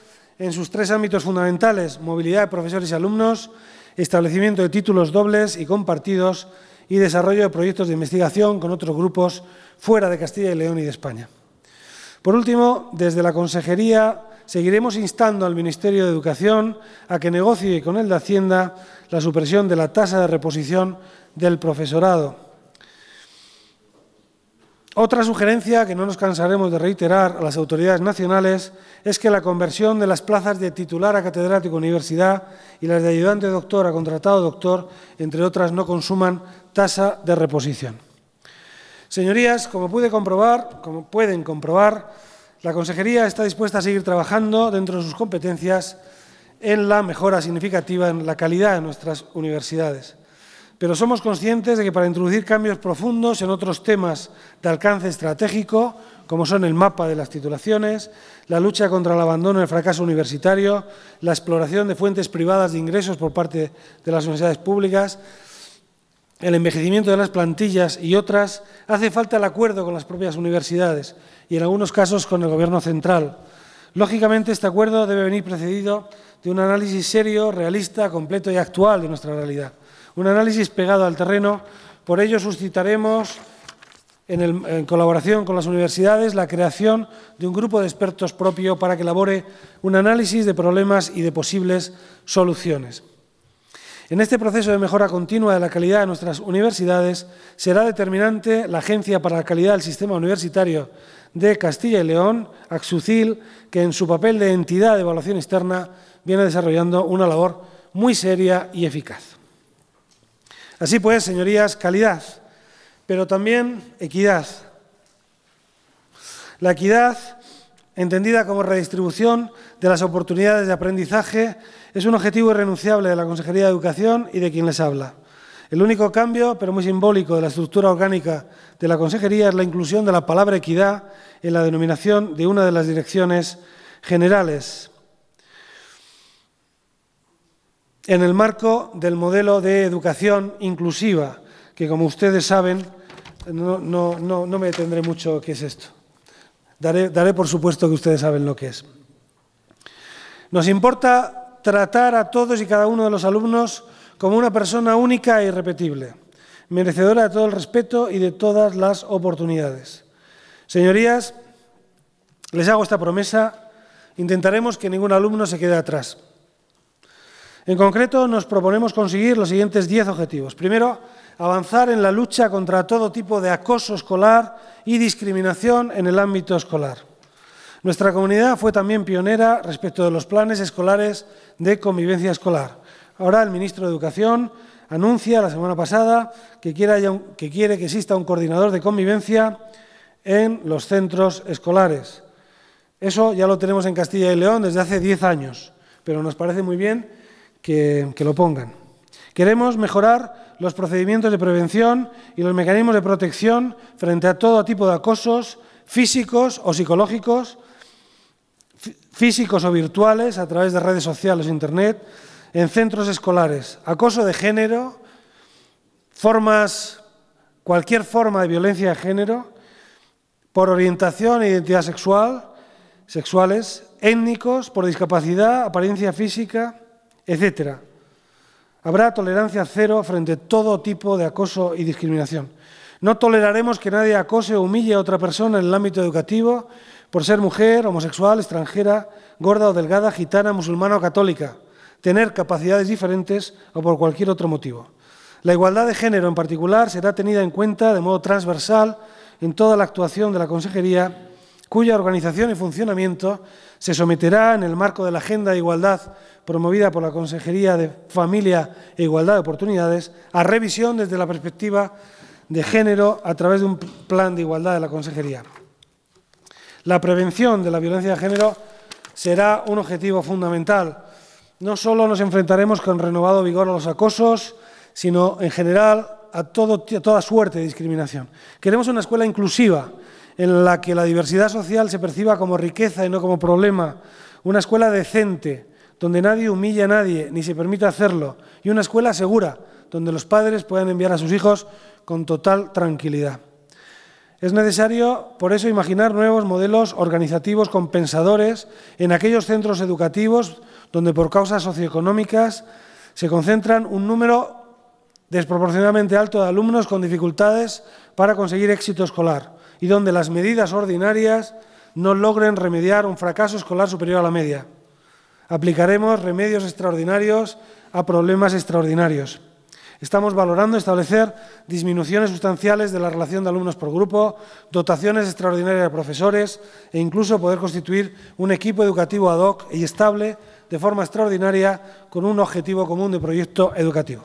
S1: en sus tres ámbitos fundamentales, movilidad de profesores y alumnos, establecimiento de títulos dobles y compartidos y desarrollo de proyectos de investigación con otros grupos fuera de Castilla y León y de España. Por último, desde la Consejería seguiremos instando al Ministerio de Educación a que negocie con el de Hacienda la supresión de la tasa de reposición del profesorado otra sugerencia que no nos cansaremos de reiterar a las autoridades nacionales es que la conversión de las plazas de titular a catedrático universidad y las de ayudante doctor a contratado doctor, entre otras, no consuman tasa de reposición. Señorías, como pude comprobar, como pueden comprobar, la consejería está dispuesta a seguir trabajando dentro de sus competencias en la mejora significativa en la calidad de nuestras universidades pero somos conscientes de que para introducir cambios profundos en otros temas de alcance estratégico, como son el mapa de las titulaciones, la lucha contra el abandono y el fracaso universitario, la exploración de fuentes privadas de ingresos por parte de las universidades públicas, el envejecimiento de las plantillas y otras, hace falta el acuerdo con las propias universidades y en algunos casos con el Gobierno central. Lógicamente, este acuerdo debe venir precedido de un análisis serio, realista, completo y actual de nuestra realidad un análisis pegado al terreno. Por ello suscitaremos, en, colaboración con las universidades, la creación de un grupo de expertos propio para que elabore un análisis de problemas y de posibles soluciones. En este proceso de mejora continua de la calidad de nuestras universidades será determinante la Agencia para la Calidad del Sistema Universitario de Castilla y León, AXUCIL, que en su papel de entidad de evaluación externa viene desarrollando una labor muy seria y eficaz. Así pues, señorías, calidad, pero también equidad. La equidad, entendida como redistribución de las oportunidades de aprendizaje, es un objetivo irrenunciable de la Consejería de Educación y de quien les habla. El único cambio, pero muy simbólico, de la estructura orgánica de la Consejería es la inclusión de la palabra equidad en la denominación de una de las direcciones generales. en el marco del modelo de educación inclusiva, que como ustedes saben, no, me detendré mucho qué es esto. Daré, daré por supuesto que ustedes saben lo que es. Nos importa tratar a todos y cada uno de los alumnos como una persona única e irrepetible, merecedora de todo el respeto y de todas las oportunidades. Señorías, les hago esta promesa, intentaremos que ningún alumno se quede atrás. En concreto, nos proponemos conseguir los siguientes 10 objetivos. Primero, avanzar en la lucha contra todo tipo de acoso escolar y discriminación en el ámbito escolar. Nuestra comunidad fue también pionera respecto de los planes escolares de convivencia escolar. Ahora el ministro de Educación anuncia la semana pasada que quiere, que, que exista un coordinador de convivencia en los centros escolares. Eso ya lo tenemos en Castilla y León desde hace 10 años, pero nos parece muy bien que, lo pongan. Queremos mejorar los procedimientos de prevención y los mecanismos de protección frente a todo tipo de acosos físicos o psicológicos, físicos o virtuales a través de redes sociales o internet, en centros escolares, acoso de género, formas, cualquier forma de violencia de género, por orientación e identidad sexual, sexuales, étnicos, por discapacidad, apariencia física, etc. Habrá tolerancia cero frente a todo tipo de acoso y discriminación. No toleraremos que nadie acose o humille a otra persona en el ámbito educativo por ser mujer, homosexual, extranjera, gorda o delgada, gitana, musulmana o católica, tener capacidades diferentes o por cualquier otro motivo. La igualdad de género en particular será tenida en cuenta de modo transversal en toda la actuación de la Consejería cuya organización y funcionamiento se someterá en el marco de la Agenda de Igualdad promovida por la Consejería de Familia e Igualdad de Oportunidades a revisión desde la perspectiva de género a través de un plan de igualdad de la Consejería. La prevención de la violencia de género será un objetivo fundamental. No solo nos enfrentaremos con renovado vigor a los acosos, sino en general a, a toda suerte de discriminación. Queremos una escuela inclusiva, en la que la diversidad social se perciba como riqueza y no como problema, una escuela decente, donde nadie humilla a nadie ni se permite hacerlo, y una escuela segura, donde los padres puedan enviar a sus hijos con total tranquilidad. Es necesario, por eso, imaginar nuevos modelos organizativos compensadores en aquellos centros educativos donde por causas socioeconómicas se concentran un número desproporcionadamente alto de alumnos con dificultades para conseguir éxito escolar y donde las medidas ordinarias no logren remediar un fracaso escolar superior a la media. Aplicaremos remedios extraordinarios a problemas extraordinarios. Estamos valorando establecer disminuciones sustanciales de la relación de alumnos por grupo, dotaciones extraordinarias de profesores e incluso poder constituir un equipo educativo ad hoc y estable de forma extraordinaria con un objetivo común de proyecto educativo.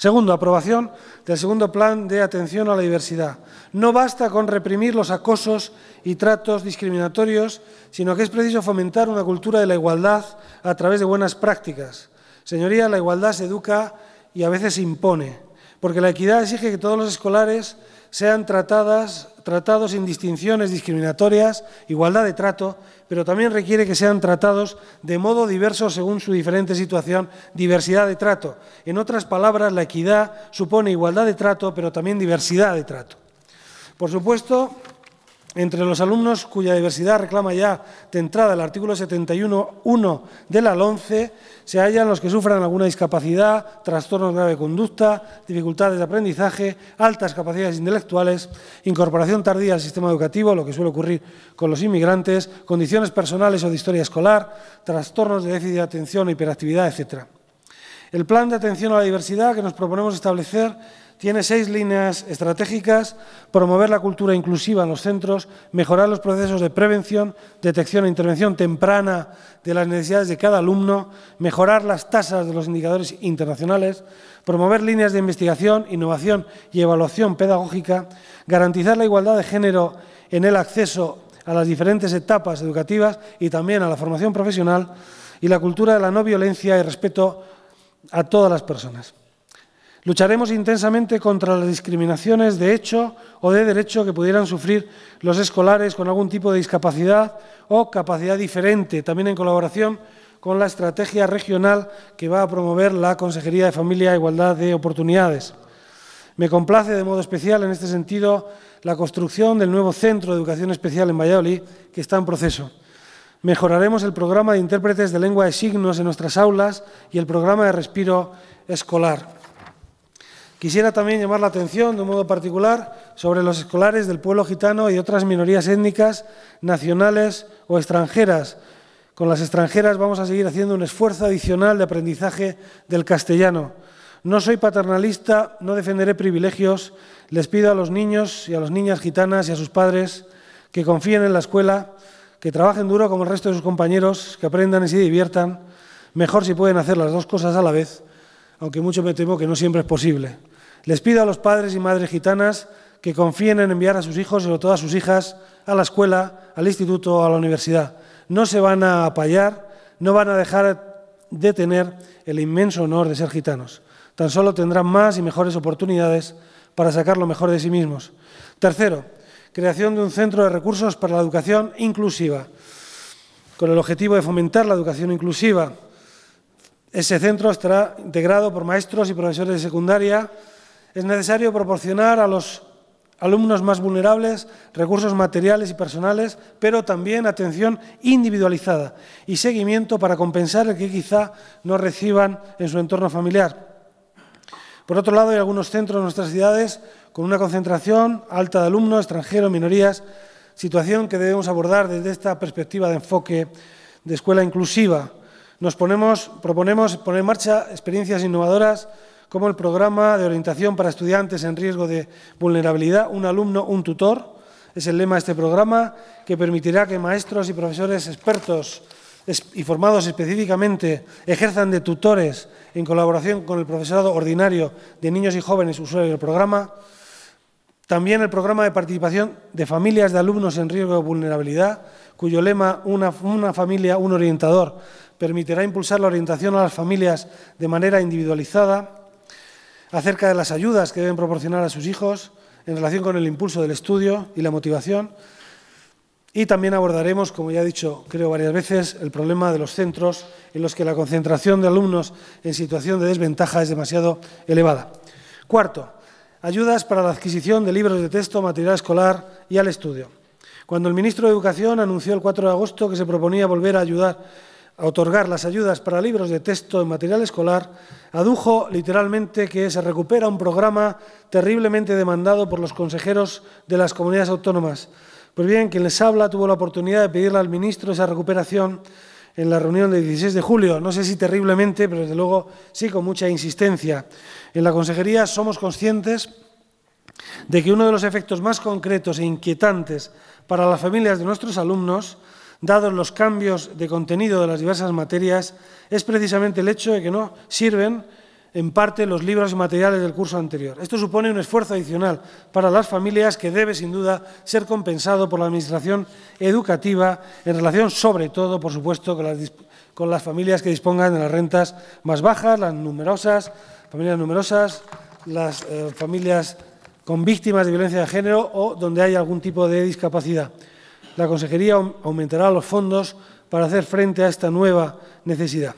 S1: Segundo, aprobación del segundo plan de atención a la diversidad. No basta con reprimir los acosos y tratos discriminatorios, sino que es preciso fomentar una cultura de la igualdad a través de buenas prácticas. Señoría, la igualdad se educa y a veces se impone, porque la equidad exige que todos los escolares sean tratados sin distinciones discriminatorias, igualdad de trato, pero también requiere que sean tratados de modo diverso según su diferente situación, diversidad de trato. En otras palabras, la equidad supone igualdad de trato, pero también diversidad de trato. Por supuesto, entre los alumnos cuya diversidad reclama ya de entrada el artículo 71.1 de la LONCE, se hallan los que sufran alguna discapacidad, trastornos grave de conducta, dificultades de aprendizaje, altas capacidades intelectuales, incorporación tardía al sistema educativo, lo que suele ocurrir con los inmigrantes, condiciones personales o de historia escolar, trastornos de déficit de atención o hiperactividad, etc. El plan de atención a la diversidad que nos proponemos establecer tiene seis líneas estratégicas, promover la cultura inclusiva en los centros, mejorar los procesos de prevención, detección e intervención temprana de las necesidades de cada alumno, mejorar las tasas de los indicadores internacionales, promover líneas de investigación, innovación y evaluación pedagógica, garantizar la igualdad de género en el acceso a las diferentes etapas educativas y también a la formación profesional y la cultura de la no violencia y respeto a todas las personas. Lucharemos intensamente contra las discriminaciones de hecho o de derecho que pudieran sufrir los escolares con algún tipo de discapacidad o capacidad diferente, también en colaboración con la estrategia regional que va a promover la Consejería de Familia e Igualdad de Oportunidades. Me complace de modo especial en este sentido la construcción del nuevo Centro de Educación Especial en Valladolid, que está en proceso. Mejoraremos el programa de intérpretes de lengua de signos en nuestras aulas y el programa de respiro escolar. Quisiera también llamar la atención, de un modo particular, sobre los escolares del pueblo gitano y otras minorías étnicas, nacionales o extranjeras. Con las extranjeras vamos a seguir haciendo un esfuerzo adicional de aprendizaje del castellano. No soy paternalista, no defenderé privilegios. Les pido a los niños y a las niñas gitanas y a sus padres que confíen en la escuela, que trabajen duro como el resto de sus compañeros, que aprendan y se diviertan. Mejor si pueden hacer las dos cosas a la vez, aunque mucho me temo que no siempre es posible. Les pido a los padres y madres gitanas que confíen en enviar a sus hijos, o todas sus hijas, a la escuela, al instituto, o a la universidad. No se van a apallar, no van a dejar de tener el inmenso honor de ser gitanos. Tan solo tendrán más y mejores oportunidades para sacar lo mejor de sí mismos. Tercero, creación de un centro de recursos para la educación inclusiva, con el objetivo de fomentar la educación inclusiva. Ese centro estará integrado por maestros y profesores de secundaria, es necesario proporcionar a los alumnos más vulnerables recursos materiales y personales, pero también atención individualizada y seguimiento para compensar el que quizá no reciban en su entorno familiar. Por otro lado, hay algunos centros en nuestras ciudades con una concentración alta de alumnos, extranjeros, minorías, situación que debemos abordar desde esta perspectiva de enfoque de escuela inclusiva. Nos ponemos, proponemos poner en marcha experiencias innovadoras como el programa de orientación para estudiantes en riesgo de vulnerabilidad, un alumno, un tutor. Es el lema de este programa que permitirá que maestros y profesores expertos y formados específicamente ejerzan de tutores en colaboración con el profesorado ordinario de niños y jóvenes usuarios del programa. También el programa de participación de familias de alumnos en riesgo de vulnerabilidad, cuyo lema una, familia, un orientador, permitirá impulsar la orientación a las familias de manera individualizada acerca de las ayudas que deben proporcionar a sus hijos en relación con el impulso del estudio y la motivación. Y también abordaremos, como ya he dicho creo varias veces, el problema de los centros en los que la concentración de alumnos en situación de desventaja es demasiado elevada. Cuarto, ayudas para la adquisición de libros de texto, material escolar y al estudio. Cuando el ministro de Educación anunció el 4 de agosto que se proponía volver a ayudar a otorgar las ayudas para libros de texto en material escolar, adujo literalmente que se recupera un programa terriblemente demandado por los consejeros de las comunidades autónomas. Pues bien, quien les habla tuvo la oportunidad de pedirle al ministro esa recuperación en la reunión del 16 de julio, no sé si terriblemente, pero desde luego sí con mucha insistencia. En la consejería somos conscientes de que uno de los efectos más concretos e inquietantes para las familias de nuestros alumnos dados los cambios de contenido de las diversas materias, es precisamente el hecho de que no sirven en parte los libros y materiales del curso anterior. Esto supone un esfuerzo adicional para las familias que debe, sin duda, ser compensado por la Administración educativa en relación, sobre todo, por supuesto, con las, familias que dispongan de las rentas más bajas, las numerosas, familias numerosas, las eh, familias con víctimas de violencia de género o donde hay algún tipo de discapacidad la Consejería aumentará los fondos para hacer frente a esta nueva necesidad.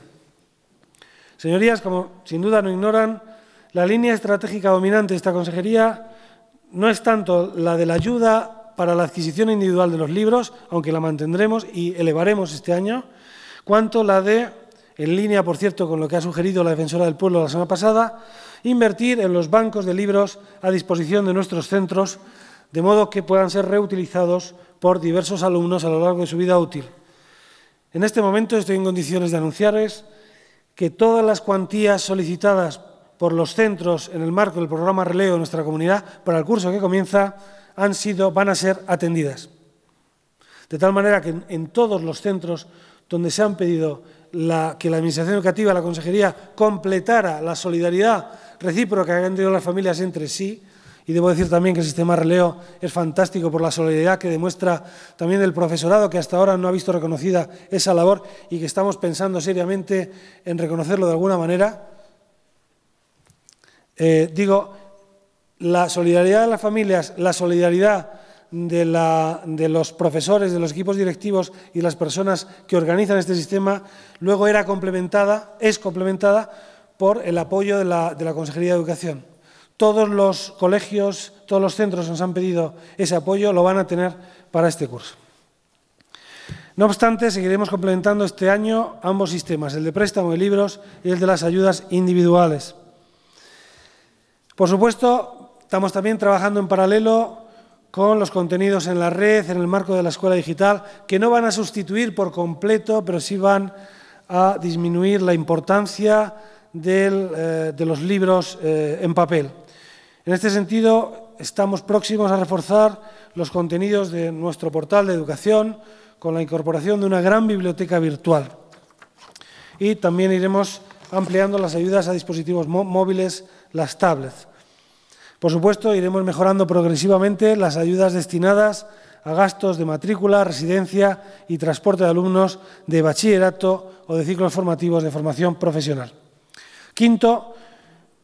S1: Señorías, como sin duda no ignoran, la línea estratégica dominante de esta Consejería no es tanto la de la ayuda para la adquisición individual de los libros, aunque la mantendremos y elevaremos este año, cuanto la de, en línea, por cierto, con lo que ha sugerido la defensora del pueblo la semana pasada, invertir en los bancos de libros a disposición de nuestros centros, de modo que puedan ser reutilizados por diversos alumnos a lo largo de su vida útil. En este momento estoy en condiciones de anunciarles que todas las cuantías solicitadas por los centros en el marco del programa Releo de nuestra comunidad para el curso que comienza han sido, van a ser atendidas. De tal manera que en, todos los centros donde se han pedido que la Administración Educativa, la Consejería, completara la solidaridad recíproca que han tenido las familias entre sí, y debo decir también que el sistema Releo es fantástico por la solidaridad que demuestra también el profesorado, que hasta ahora no ha visto reconocida esa labor y que estamos pensando seriamente en reconocerlo de alguna manera. Eh, digo, la solidaridad de las familias, la solidaridad de, los profesores, de los equipos directivos y las personas que organizan este sistema, luego era complementada, es complementada por el apoyo de la Consejería de Educación. Todos los colegios, todos los centros nos han pedido ese apoyo, lo van a tener para este curso. No obstante, seguiremos complementando este año ambos sistemas, el de préstamo de libros y el de las ayudas individuales. Por supuesto, estamos también trabajando en paralelo con los contenidos en la red, en el marco de la escuela digital, que no van a sustituir por completo, pero sí van a disminuir la importancia eh, de los libros eh, en papel. En este sentido, estamos próximos a reforzar los contenidos de nuestro portal de educación con la incorporación de una gran biblioteca virtual. Y también iremos ampliando las ayudas a dispositivos móviles, las tablets. Por supuesto, iremos mejorando progresivamente las ayudas destinadas a gastos de matrícula, residencia y transporte de alumnos de bachillerato o de ciclos formativos de formación profesional. Quinto,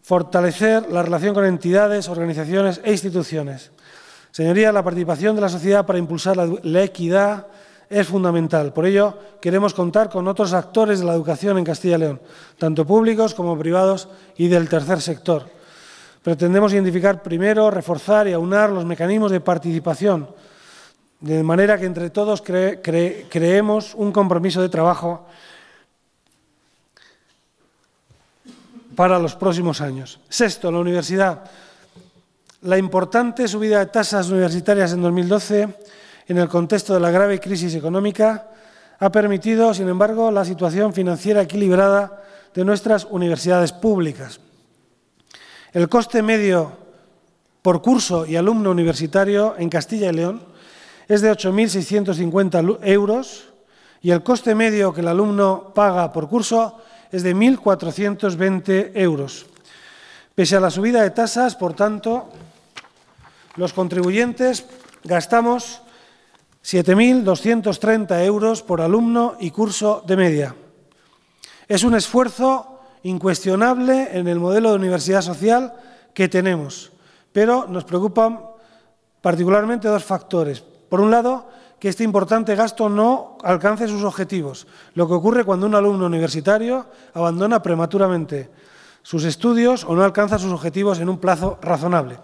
S1: fortalecer la relación con entidades, organizaciones e instituciones. Señorías, la participación de la sociedad para impulsar la, equidad es fundamental. Por ello, queremos contar con otros actores de la educación en Castilla y León, tanto públicos como privados y del tercer sector. Pretendemos identificar primero, reforzar y aunar los mecanismos de participación, de manera que entre todos creemos un compromiso de trabajo para los próximos años. Sexto, la universidad. La importante subida de tasas universitarias en 2012, en el contexto de la grave crisis económica, ha permitido, sin embargo, la situación financiera equilibrada de nuestras universidades públicas. El coste medio por curso y alumno universitario en Castilla y León es de 8.650 euros y el coste medio que el alumno paga por curso es de 1.420 euros. Pese a la subida de tasas, por tanto, los contribuyentes gastamos 7.230 euros por alumno y curso de media. Es un esfuerzo incuestionable en el modelo de universidad social que tenemos, pero nos preocupan particularmente dos factores. Por un lado, que este importante gasto no alcance sus objetivos, lo que ocurre cuando un alumno universitario abandona prematuramente sus estudios o no alcanza sus objetivos en un plazo razonable.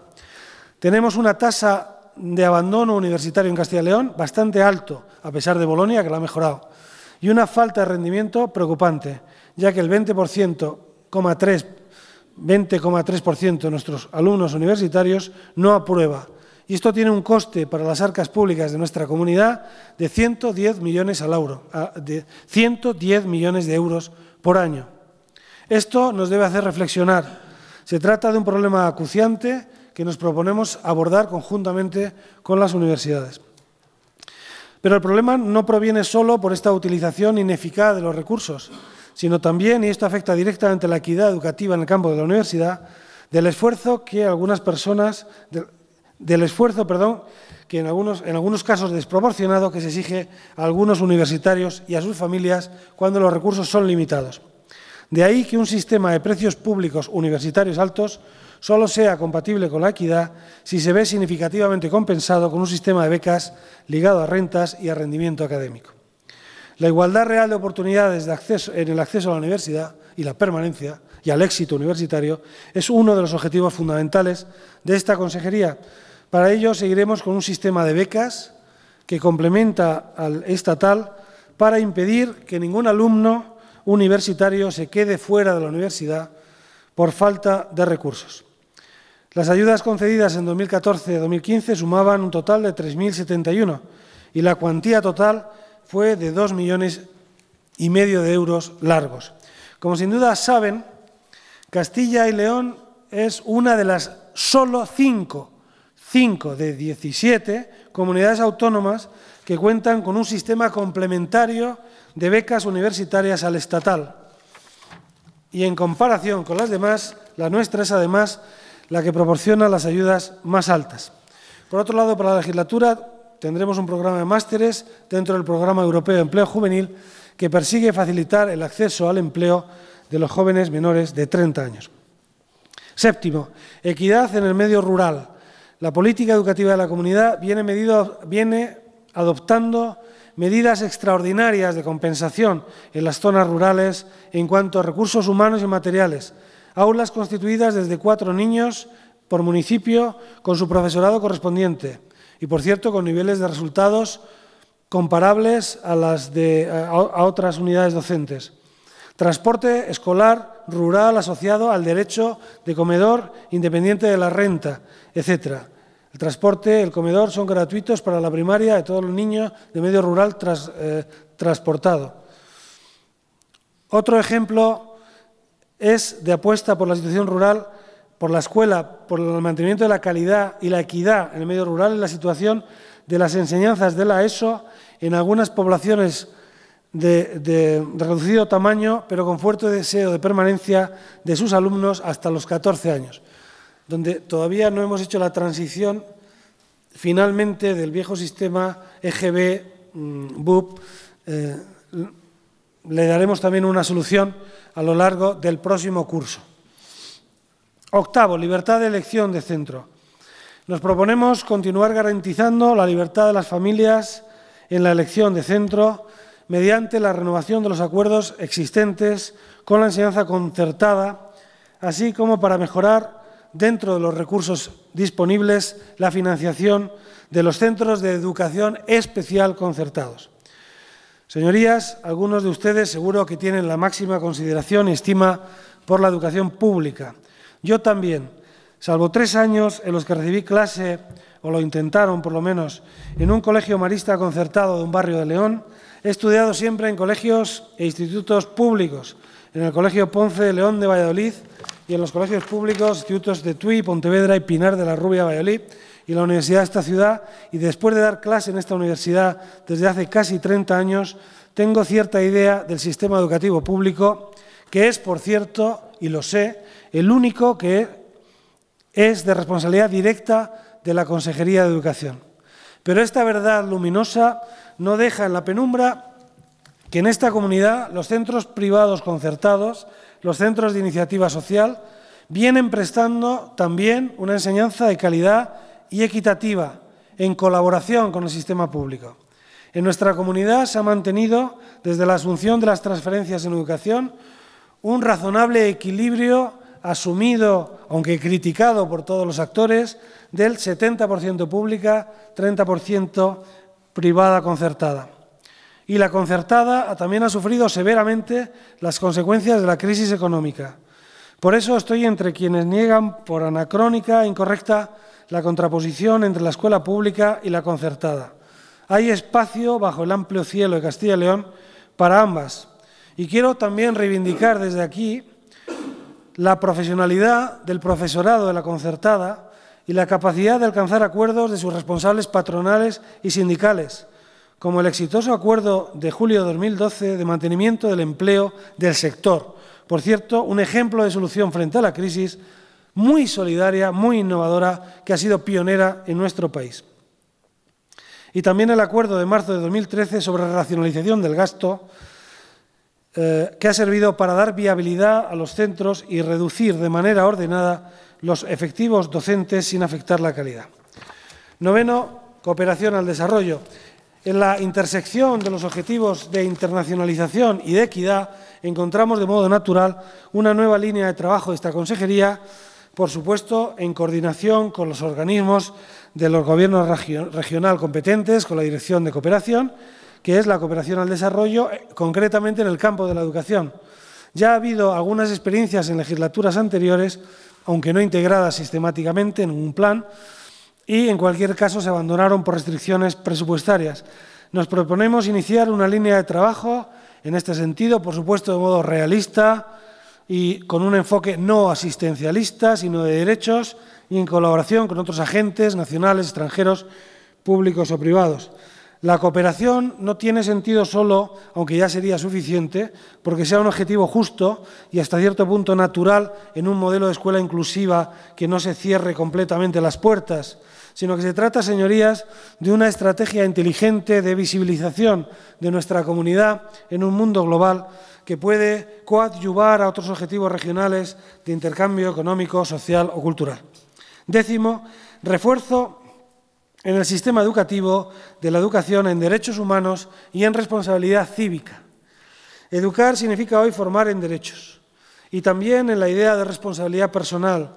S1: Tenemos una tasa de abandono universitario en Castilla y León bastante alto, a pesar de Bolonia, que la ha mejorado, y una falta de rendimiento preocupante, ya que el 20,3% 20,3% de nuestros alumnos universitarios no aprueba y esto tiene un coste para las arcas públicas de nuestra comunidad de 110 millones, al de 110 millones de euros por año. Esto nos debe hacer reflexionar. Se trata de un problema acuciante que nos proponemos abordar conjuntamente con las universidades. Pero el problema no proviene solo por esta utilización ineficaz de los recursos, sino también, y esto afecta directamente a la equidad educativa en el campo de la universidad, del esfuerzo que algunas personas, del esfuerzo perdón, que en algunos, en algunos casos desproporcionado que se exige a algunos universitarios y a sus familias cuando los recursos son limitados. De ahí que un sistema de precios públicos universitarios altos solo sea compatible con la equidad si se ve significativamente compensado con un sistema de becas ligado a rentas y a rendimiento académico. La igualdad real de oportunidades de acceso, en el acceso a la universidad y la permanencia y al éxito universitario es uno de los objetivos fundamentales de esta consejería. Para ello seguiremos con un sistema de becas que complementa al estatal para impedir que ningún alumno universitario se quede fuera de la universidad por falta de recursos. Las ayudas concedidas en 2014-2015 sumaban un total de 3.071 y la cuantía total fue de 2 millones y medio de euros largos. Como sin duda saben, Castilla y León es una de las solo cinco, cinco de 17 comunidades autónomas que cuentan con un sistema complementario de becas universitarias al estatal. Y en comparación con las demás, la nuestra es además la que proporciona las ayudas más altas. Por otro lado, para la legislatura tendremos un programa de másteres dentro del Programa Europeo de Empleo Juvenil que persigue facilitar el acceso al empleo de los jóvenes menores de 30 años. Séptimo, equidad en el medio rural. La política educativa de la comunidad viene, adoptando medidas extraordinarias de compensación en las zonas rurales en cuanto a recursos humanos y materiales. Aulas constituidas desde cuatro niños por municipio con su profesorado correspondiente y, por cierto, con niveles de resultados comparables a las de a otras unidades docentes. Transporte escolar rural asociado al derecho de comedor independiente de la renta, etc. El transporte, el comedor son gratuitos para la primaria de todos los niños de medio rural eh, transportado. Otro ejemplo es de apuesta por la situación rural, por la escuela, por el mantenimiento de la calidad y la equidad en el medio rural, en la situación de las enseñanzas de la ESO en algunas poblaciones de, reducido tamaño, pero con fuerte deseo de permanencia de sus alumnos hasta los 14 años, donde todavía no hemos hecho la transición finalmente del viejo sistema EGB, mm, BUP. Eh, le daremos también una solución a lo largo del próximo curso. Octavo, libertad de elección de centro. Nos proponemos continuar garantizando la libertad de las familias en la elección de centro mediante la renovación de los acuerdos existentes con la enseñanza concertada, así como para mejorar dentro de los recursos disponibles la financiación de los centros de educación especial concertados. Señorías, algunos de ustedes seguro que tienen la máxima consideración y estima por la educación pública. Yo también, salvo tres años en los que recibí clase, o lo intentaron por lo menos, en un colegio marista concertado de un barrio de León, He estudiado siempre en colegios e institutos públicos, en el Colegio Ponce de León de Valladolid y en los colegios públicos, institutos de Tui, Pontevedra y Pinar de la Rubia Valladolid y la Universidad de esta ciudad. Y después de dar clase en esta universidad desde hace casi 30 años, tengo cierta idea del sistema educativo público, que es, por cierto, y lo sé, el único que es de responsabilidad directa de la Consejería de Educación. Pero esta verdad luminosa no deja en la penumbra que en esta comunidad los centros privados concertados, los centros de iniciativa social, vienen prestando también una enseñanza de calidad y equitativa en colaboración con el sistema público. En nuestra comunidad se ha mantenido, desde la asunción de las transferencias en educación, un razonable equilibrio asumido, aunque criticado por todos los actores, del 70% pública, 30% privada concertada. Y la concertada también ha sufrido severamente las consecuencias de la crisis económica. Por eso estoy entre quienes niegan por anacrónica e incorrecta la contraposición entre la escuela pública y la concertada. Hay espacio bajo el amplio cielo de Castilla y León para ambas. Y quiero también reivindicar desde aquí la profesionalidad del profesorado de la concertada y la capacidad de alcanzar acuerdos de sus responsables patronales y sindicales, como el exitoso acuerdo de julio de 2012 de mantenimiento del empleo del sector. Por cierto, un ejemplo de solución frente a la crisis muy solidaria, muy innovadora, que ha sido pionera en nuestro país. Y también el acuerdo de marzo de 2013 sobre racionalización del gasto, eh, que ha servido para dar viabilidad a los centros y reducir de manera ordenada los efectivos docentes sin afectar la calidad. Noveno, cooperación al desarrollo. En la intersección de los objetivos de internacionalización y de equidad encontramos de modo natural una nueva línea de trabajo de esta consejería, por supuesto, en coordinación con los organismos de los gobiernos regional competentes, con la Dirección de Cooperación, que es la cooperación al desarrollo, eh, concretamente en el campo de la educación. Ya ha habido algunas experiencias en legislaturas anteriores aunque no integrada sistemáticamente en un plan, y en cualquier caso se abandonaron por restricciones presupuestarias. Nos proponemos iniciar una línea de trabajo en este sentido, por supuesto de modo realista y con un enfoque no asistencialista, sino de derechos y en colaboración con otros agentes nacionales, extranjeros, públicos o privados. La cooperación no tiene sentido solo, aunque ya sería suficiente, porque sea un objetivo justo y hasta cierto punto natural en un modelo de escuela inclusiva que no se cierre completamente las puertas, sino que se trata, señorías, de una estrategia inteligente de visibilización de nuestra comunidad en un mundo global que puede coadyuvar a otros objetivos regionales de intercambio económico, social o cultural. Décimo, refuerzo en el sistema educativo, de la educación en derechos humanos y en responsabilidad cívica. Educar significa hoy formar en derechos y también en la idea de responsabilidad personal.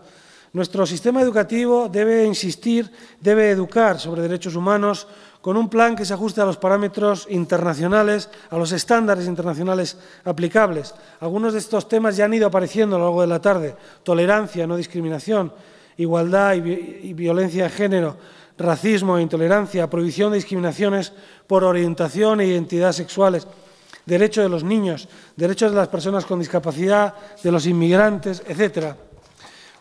S1: Nuestro sistema educativo debe insistir, debe educar sobre derechos humanos con un plan que se ajuste a los parámetros internacionales, a los estándares internacionales aplicables. Algunos de estos temas ya han ido apareciendo a lo largo de la tarde. Tolerancia, no discriminación, igualdad y, violencia de género, racismo e intolerancia, prohibición de discriminaciones por orientación e identidad sexuales, derechos de los niños, derechos de las personas con discapacidad, de los inmigrantes, etc.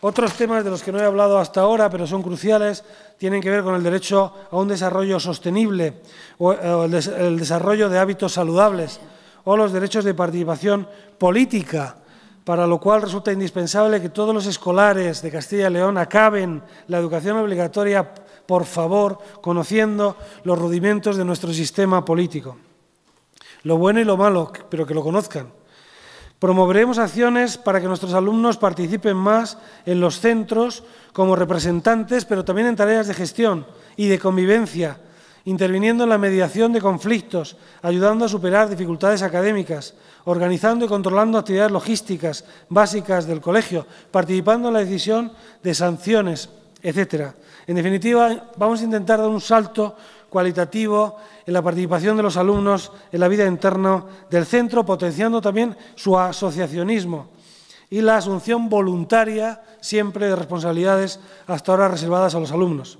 S1: Otros temas de los que no he hablado hasta ahora, pero son cruciales, tienen que ver con el derecho a un desarrollo sostenible el desarrollo de hábitos saludables o los derechos de participación política, para lo cual resulta indispensable que todos los escolares de Castilla y León acaben la educación obligatoria por favor, conociendo los rudimentos de nuestro sistema político. Lo bueno y lo malo, pero que lo conozcan. Promoveremos acciones para que nuestros alumnos participen más en los centros como representantes, pero también en tareas de gestión y de convivencia, interviniendo en la mediación de conflictos, ayudando a superar dificultades académicas, organizando y controlando actividades logísticas básicas del colegio, participando en la decisión de sanciones etcétera. En definitiva, vamos a intentar dar un salto cualitativo en la participación de los alumnos en la vida interna del centro, potenciando también su asociacionismo y la asunción voluntaria siempre de responsabilidades hasta ahora reservadas a los alumnos.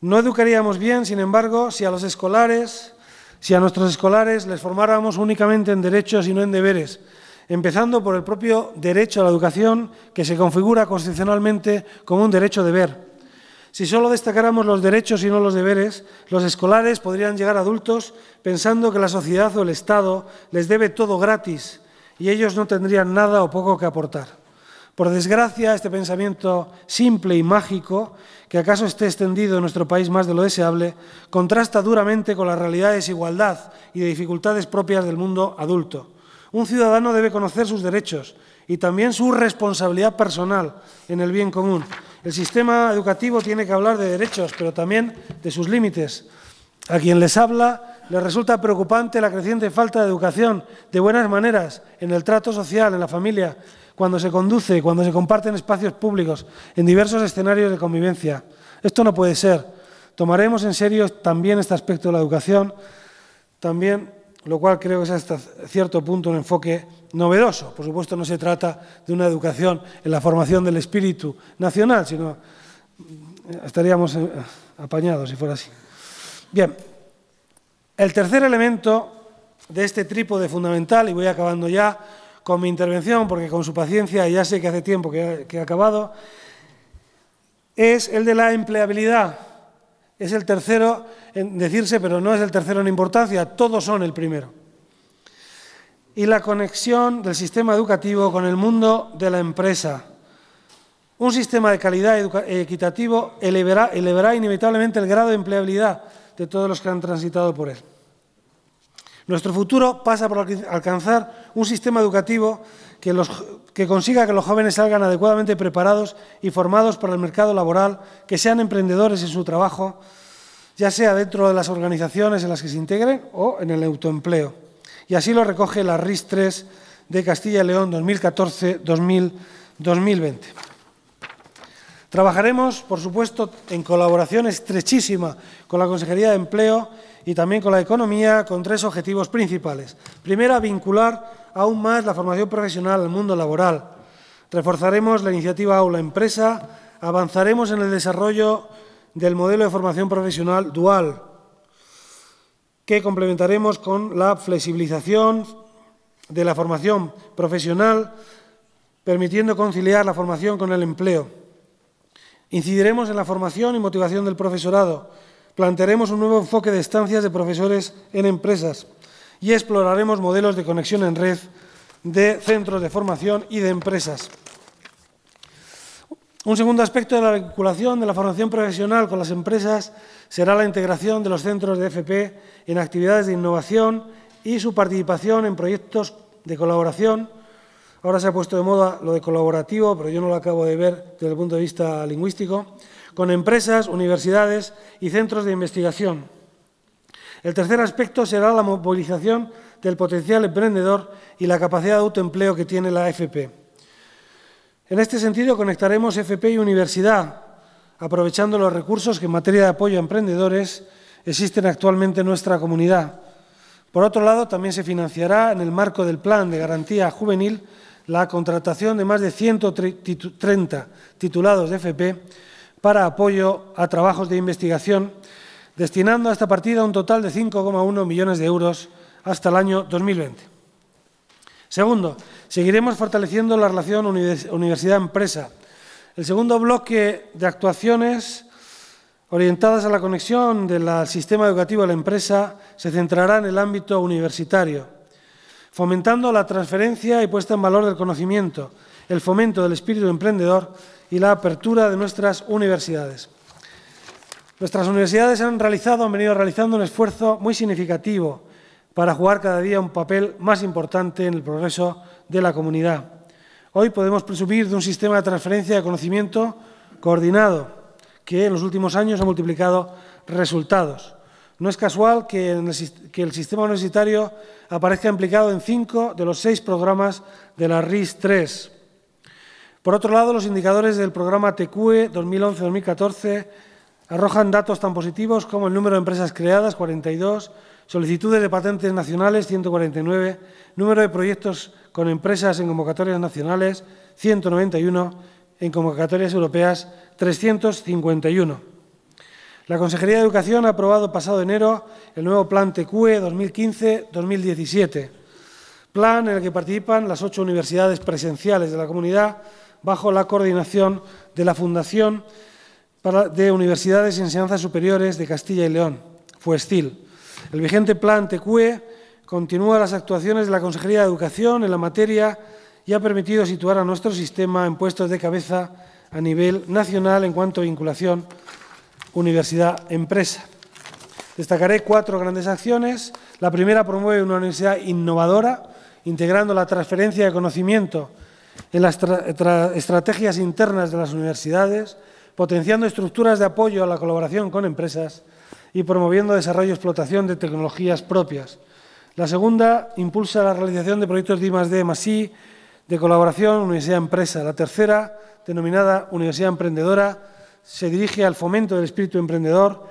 S1: No educaríamos bien, sin embargo, si a los escolares, si a nuestros escolares les formáramos únicamente en derechos y no en deberes, empezando por el propio derecho a la educación que se configura constitucionalmente como un derecho deber. Si solo destacáramos los derechos y no los deberes, los escolares podrían llegar adultos pensando que la sociedad o el Estado les debe todo gratis y ellos no tendrían nada o poco que aportar. Por desgracia, este pensamiento simple y mágico, que acaso esté extendido en nuestro país más de lo deseable, contrasta duramente con la realidad de desigualdad y de dificultades propias del mundo adulto un ciudadano debe conocer sus derechos y también su responsabilidad personal en el bien común. El sistema educativo tiene que hablar de derechos, pero también de sus límites. A quien les habla les resulta preocupante la creciente falta de educación, de buenas maneras, en el trato social, en la familia, cuando se conduce, cuando se comparten espacios públicos, en diversos escenarios de convivencia. Esto no puede ser. Tomaremos en serio también este aspecto de la educación, también lo cual creo que es hasta cierto punto un enfoque novedoso. Por supuesto, no se trata de una educación en la formación del espíritu nacional, sino eh, estaríamos eh, apañados si fuera así. Bien, el tercer elemento de este trípode fundamental, y voy acabando ya con mi intervención, porque con su paciencia ya sé que hace tiempo que, he acabado, es el de la empleabilidad es el tercero en decirse, pero no es el tercero en importancia, todos son el primero. Y la conexión del sistema educativo con el mundo de la empresa. Un sistema de calidad equitativo elevará, elevará inevitablemente el grado de empleabilidad de todos los que han transitado por él. Nuestro futuro pasa por alcanzar un sistema educativo que, los, que consiga que los jóvenes salgan adecuadamente preparados y formados para el mercado laboral, que sean emprendedores en su trabajo, ya sea dentro de las organizaciones en las que se integren o en el autoempleo. Y así lo recoge la RIS 3 de Castilla y León 2014-2020. Trabajaremos, por supuesto, en colaboración estrechísima con la Consejería de Empleo y también con la Economía con tres objetivos principales. Primera, vincular aún más la formación profesional al mundo laboral. Reforzaremos la iniciativa Aula Empresa, avanzaremos en el desarrollo del modelo de formación profesional dual, que complementaremos con la flexibilización de la formación profesional, permitiendo conciliar la formación con el empleo. Incidiremos en la formación y motivación del profesorado. Plantearemos un nuevo enfoque de estancias de profesores en empresas y exploraremos modelos de conexión en red de centros de formación y de empresas. Un segundo aspecto de la vinculación de la formación profesional con las empresas será la integración de los centros de FP en actividades de innovación y su participación en proyectos de colaboración. Ahora se ha puesto de moda lo de colaborativo, pero yo no lo acabo de ver desde el punto de vista lingüístico, con empresas, universidades y centros de investigación. El tercer aspecto será la movilización del potencial emprendedor y la capacidad de autoempleo que tiene la FP. En este sentido, conectaremos FP y universidad, aprovechando los recursos que en materia de apoyo a emprendedores existen actualmente en nuestra comunidad. Por otro lado, también se financiará en el marco del Plan de Garantía Juvenil la contratación de más de 130 titulados de FP para apoyo a trabajos de investigación destinando a esta partida un total de 5,1 millones de euros hasta el año 2020. Segundo, seguiremos fortaleciendo la relación universidad-empresa. El segundo bloque de actuaciones orientadas a la conexión del sistema educativo a la empresa se centrará en el ámbito universitario, fomentando la transferencia y puesta en valor del conocimiento, el fomento del espíritu emprendedor y la apertura de nuestras universidades. Nuestras universidades han realizado, han venido realizando un esfuerzo muy significativo para jugar cada día un papel más importante en el progreso de la comunidad. Hoy podemos presumir de un sistema de transferencia de conocimiento coordinado, que en los últimos años ha multiplicado resultados. No es casual que, el, sistema universitario aparezca implicado en cinco de los seis programas de la RIS III. Por otro lado, los indicadores del programa TQE 2011-2014 arrojan datos tan positivos como el número de empresas creadas, 42, solicitudes de patentes nacionales, 149, número de proyectos con empresas en convocatorias nacionales, 191, en convocatorias europeas, 351. La Consejería de Educación ha aprobado pasado enero el nuevo Plan TQE 2015-2017, plan en el que participan las ocho universidades presenciales de la comunidad bajo la coordinación de la Fundación de Universidades y Enseñanzas Superiores de Castilla y León, FUESTIL. El vigente plan TECUE continúa las actuaciones de la Consejería de Educación en la materia y ha permitido situar a nuestro sistema en puestos de cabeza a nivel nacional en cuanto a vinculación universidad-empresa. Destacaré cuatro grandes acciones. La primera promueve una universidad innovadora, integrando la transferencia de conocimiento en las estrategias internas de las universidades, potenciando estructuras de apoyo a la colaboración con empresas y promoviendo desarrollo y explotación de tecnologías propias. La segunda impulsa la realización de proyectos de I+D, I, de colaboración universidad-empresa. La tercera, denominada Universidad Emprendedora, se dirige al fomento del espíritu emprendedor.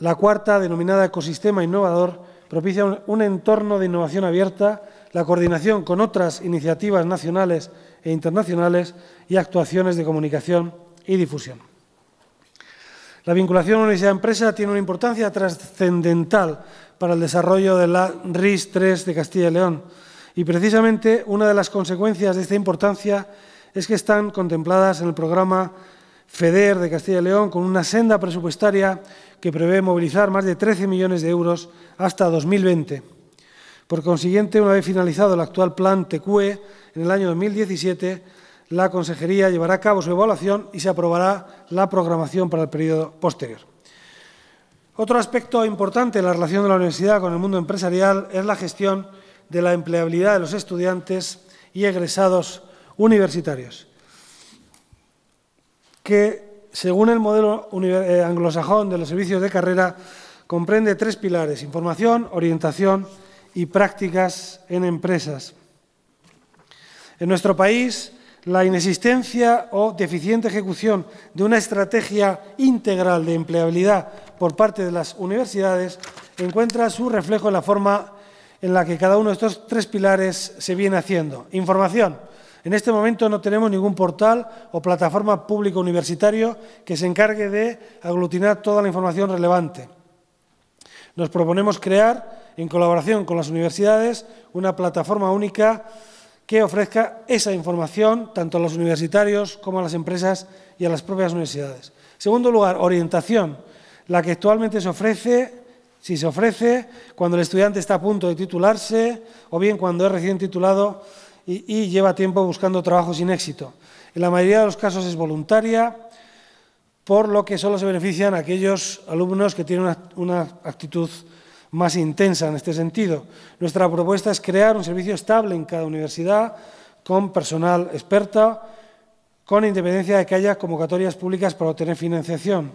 S1: La cuarta, denominada Ecosistema Innovador, propicia un entorno de innovación abierta, la coordinación con otras iniciativas nacionales e internacionales y actuaciones de comunicación y difusión. La vinculación universidad-empresa tiene una importancia trascendental para el desarrollo de la RIS 3 de Castilla y León y precisamente una de las consecuencias de esta importancia es que están contempladas en el programa FEDER de Castilla y León con una senda presupuestaria que prevé movilizar más de 13 millones de euros hasta 2020. Por consiguiente, una vez finalizado el actual plan TQE, en el año 2017 la Consejería llevará a cabo su evaluación y se aprobará la programación para el periodo posterior. Otro aspecto importante en la relación de la universidad con el mundo empresarial es la gestión de la empleabilidad de los estudiantes y egresados universitarios, que, según el modelo eh, anglosajón de los servicios de carrera, comprende tres pilares, información, orientación y prácticas en empresas. En nuestro país, la inexistencia o deficiente ejecución de una estrategia integral de empleabilidad por parte de las universidades encuentra su reflejo en la forma en la que cada uno de estos tres pilares se viene haciendo. Información. En este momento no tenemos ningún portal o plataforma público universitario que se encargue de aglutinar toda la información relevante. Nos proponemos crear, en colaboración con las universidades, una plataforma única que ofrezca esa información tanto a los universitarios como a las empresas y a las propias universidades. Segundo lugar, orientación, la que actualmente se ofrece, si se ofrece, cuando el estudiante está a punto de titularse o bien cuando es recién titulado y, lleva tiempo buscando trabajo sin éxito. En la mayoría de los casos es voluntaria, por lo que solo se benefician aquellos alumnos que tienen una, una actitud más intensa en este sentido. Nuestra propuesta es crear un servicio estable en cada universidad con personal experto... con independencia de que haya convocatorias públicas para obtener financiación.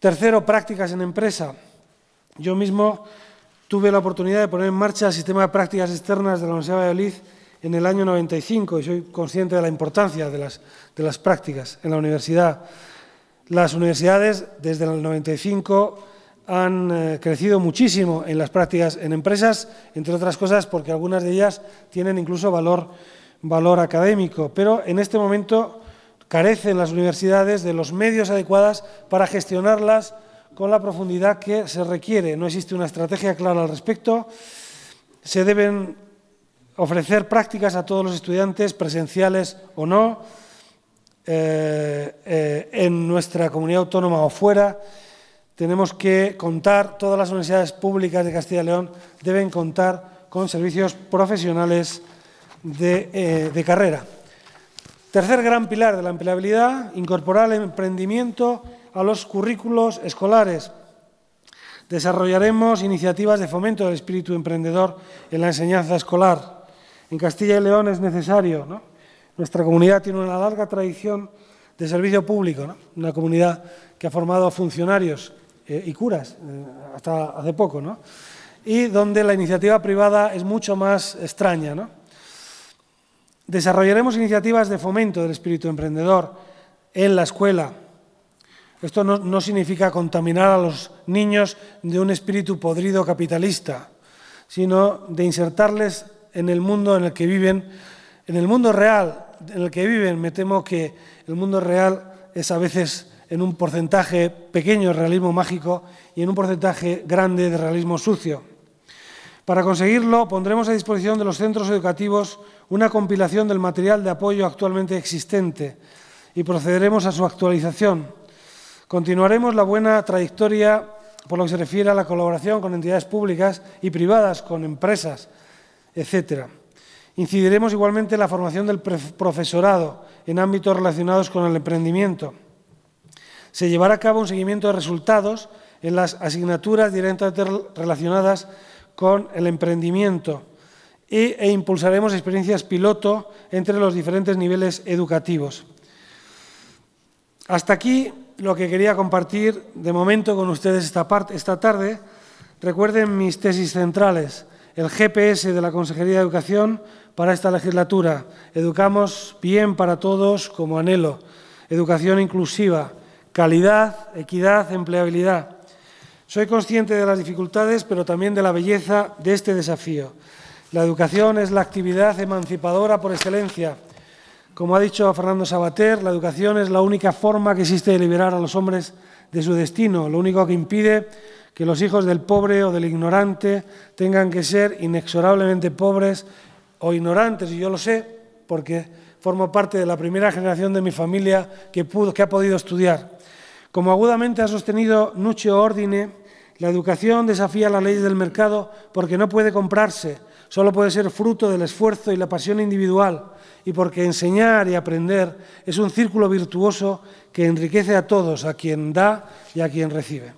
S1: Tercero, prácticas en empresa. Yo mismo tuve la oportunidad de poner en marcha el sistema de prácticas externas de la Universidad de Valladolid en el año 95 y soy consciente de la importancia de las, de las prácticas en la universidad. Las universidades desde el 95 han eh, crecido muchísimo en las prácticas en empresas, entre otras cosas porque algunas de ellas tienen incluso valor, valor académico, pero en este momento carecen las universidades de los medios adecuados para gestionarlas con la profundidad que se requiere. No existe una estrategia clara al respecto. Se deben ofrecer prácticas a todos los estudiantes, presenciales o no, eh, eh, en nuestra comunidad autónoma o fuera, tenemos que contar, todas las universidades públicas de Castilla y León deben contar con servicios profesionales eh, de, carrera. Tercer gran pilar de la empleabilidad, incorporar el emprendimiento a los currículos escolares. Desarrollaremos iniciativas de fomento del espíritu emprendedor en la enseñanza escolar. En Castilla y León es necesario. ¿no? Nuestra comunidad tiene una larga tradición de servicio público, una comunidad que ha formado a funcionarios eh, y curas, eh, hasta hace poco, ¿no? y donde la iniciativa privada es mucho más extraña. ¿no? Desarrollaremos iniciativas de fomento del espíritu emprendedor en la escuela. Esto no, no significa contaminar a los niños de un espíritu podrido capitalista, sino de insertarles en el mundo en el que viven, en el mundo real en el que viven. Me temo que el mundo real es a veces en un porcentaje pequeño de realismo mágico y en un porcentaje grande de realismo sucio. Para conseguirlo, pondremos a disposición de los centros educativos una compilación del material de apoyo actualmente existente y procederemos a su actualización. Continuaremos la buena trayectoria por lo que se refiere a la colaboración con entidades públicas y privadas, con empresas, etc. Incidiremos igualmente en la formación del profesorado en ámbitos relacionados con el emprendimiento se llevará a cabo un seguimiento de resultados en las asignaturas directamente relacionadas con el emprendimiento e, impulsaremos experiencias piloto entre los diferentes niveles educativos. Hasta aquí lo que quería compartir de momento con ustedes esta tarde. Recuerden mis tesis centrales, el GPS de la Consejería de Educación para esta legislatura. Educamos bien para todos como anhelo. Educación inclusiva, Calidad, equidad, empleabilidad. Soy consciente de las dificultades, pero también de la belleza de este desafío. La educación es la actividad emancipadora por excelencia. Como ha dicho Fernando Sabater, la educación es la única forma que existe de liberar a los hombres de su destino, lo único que impide que los hijos del pobre o del ignorante tengan que ser inexorablemente pobres o ignorantes, y yo lo sé porque formo parte de la primera generación de mi familia que, ha podido estudiar. Como agudamente ha sostenido Nuccio Ordine, la educación desafía las leyes del mercado porque no puede comprarse, solo puede ser fruto del esfuerzo y la pasión individual, y porque enseñar y aprender es un círculo virtuoso que enriquece a todos, a quien da y a quien recibe.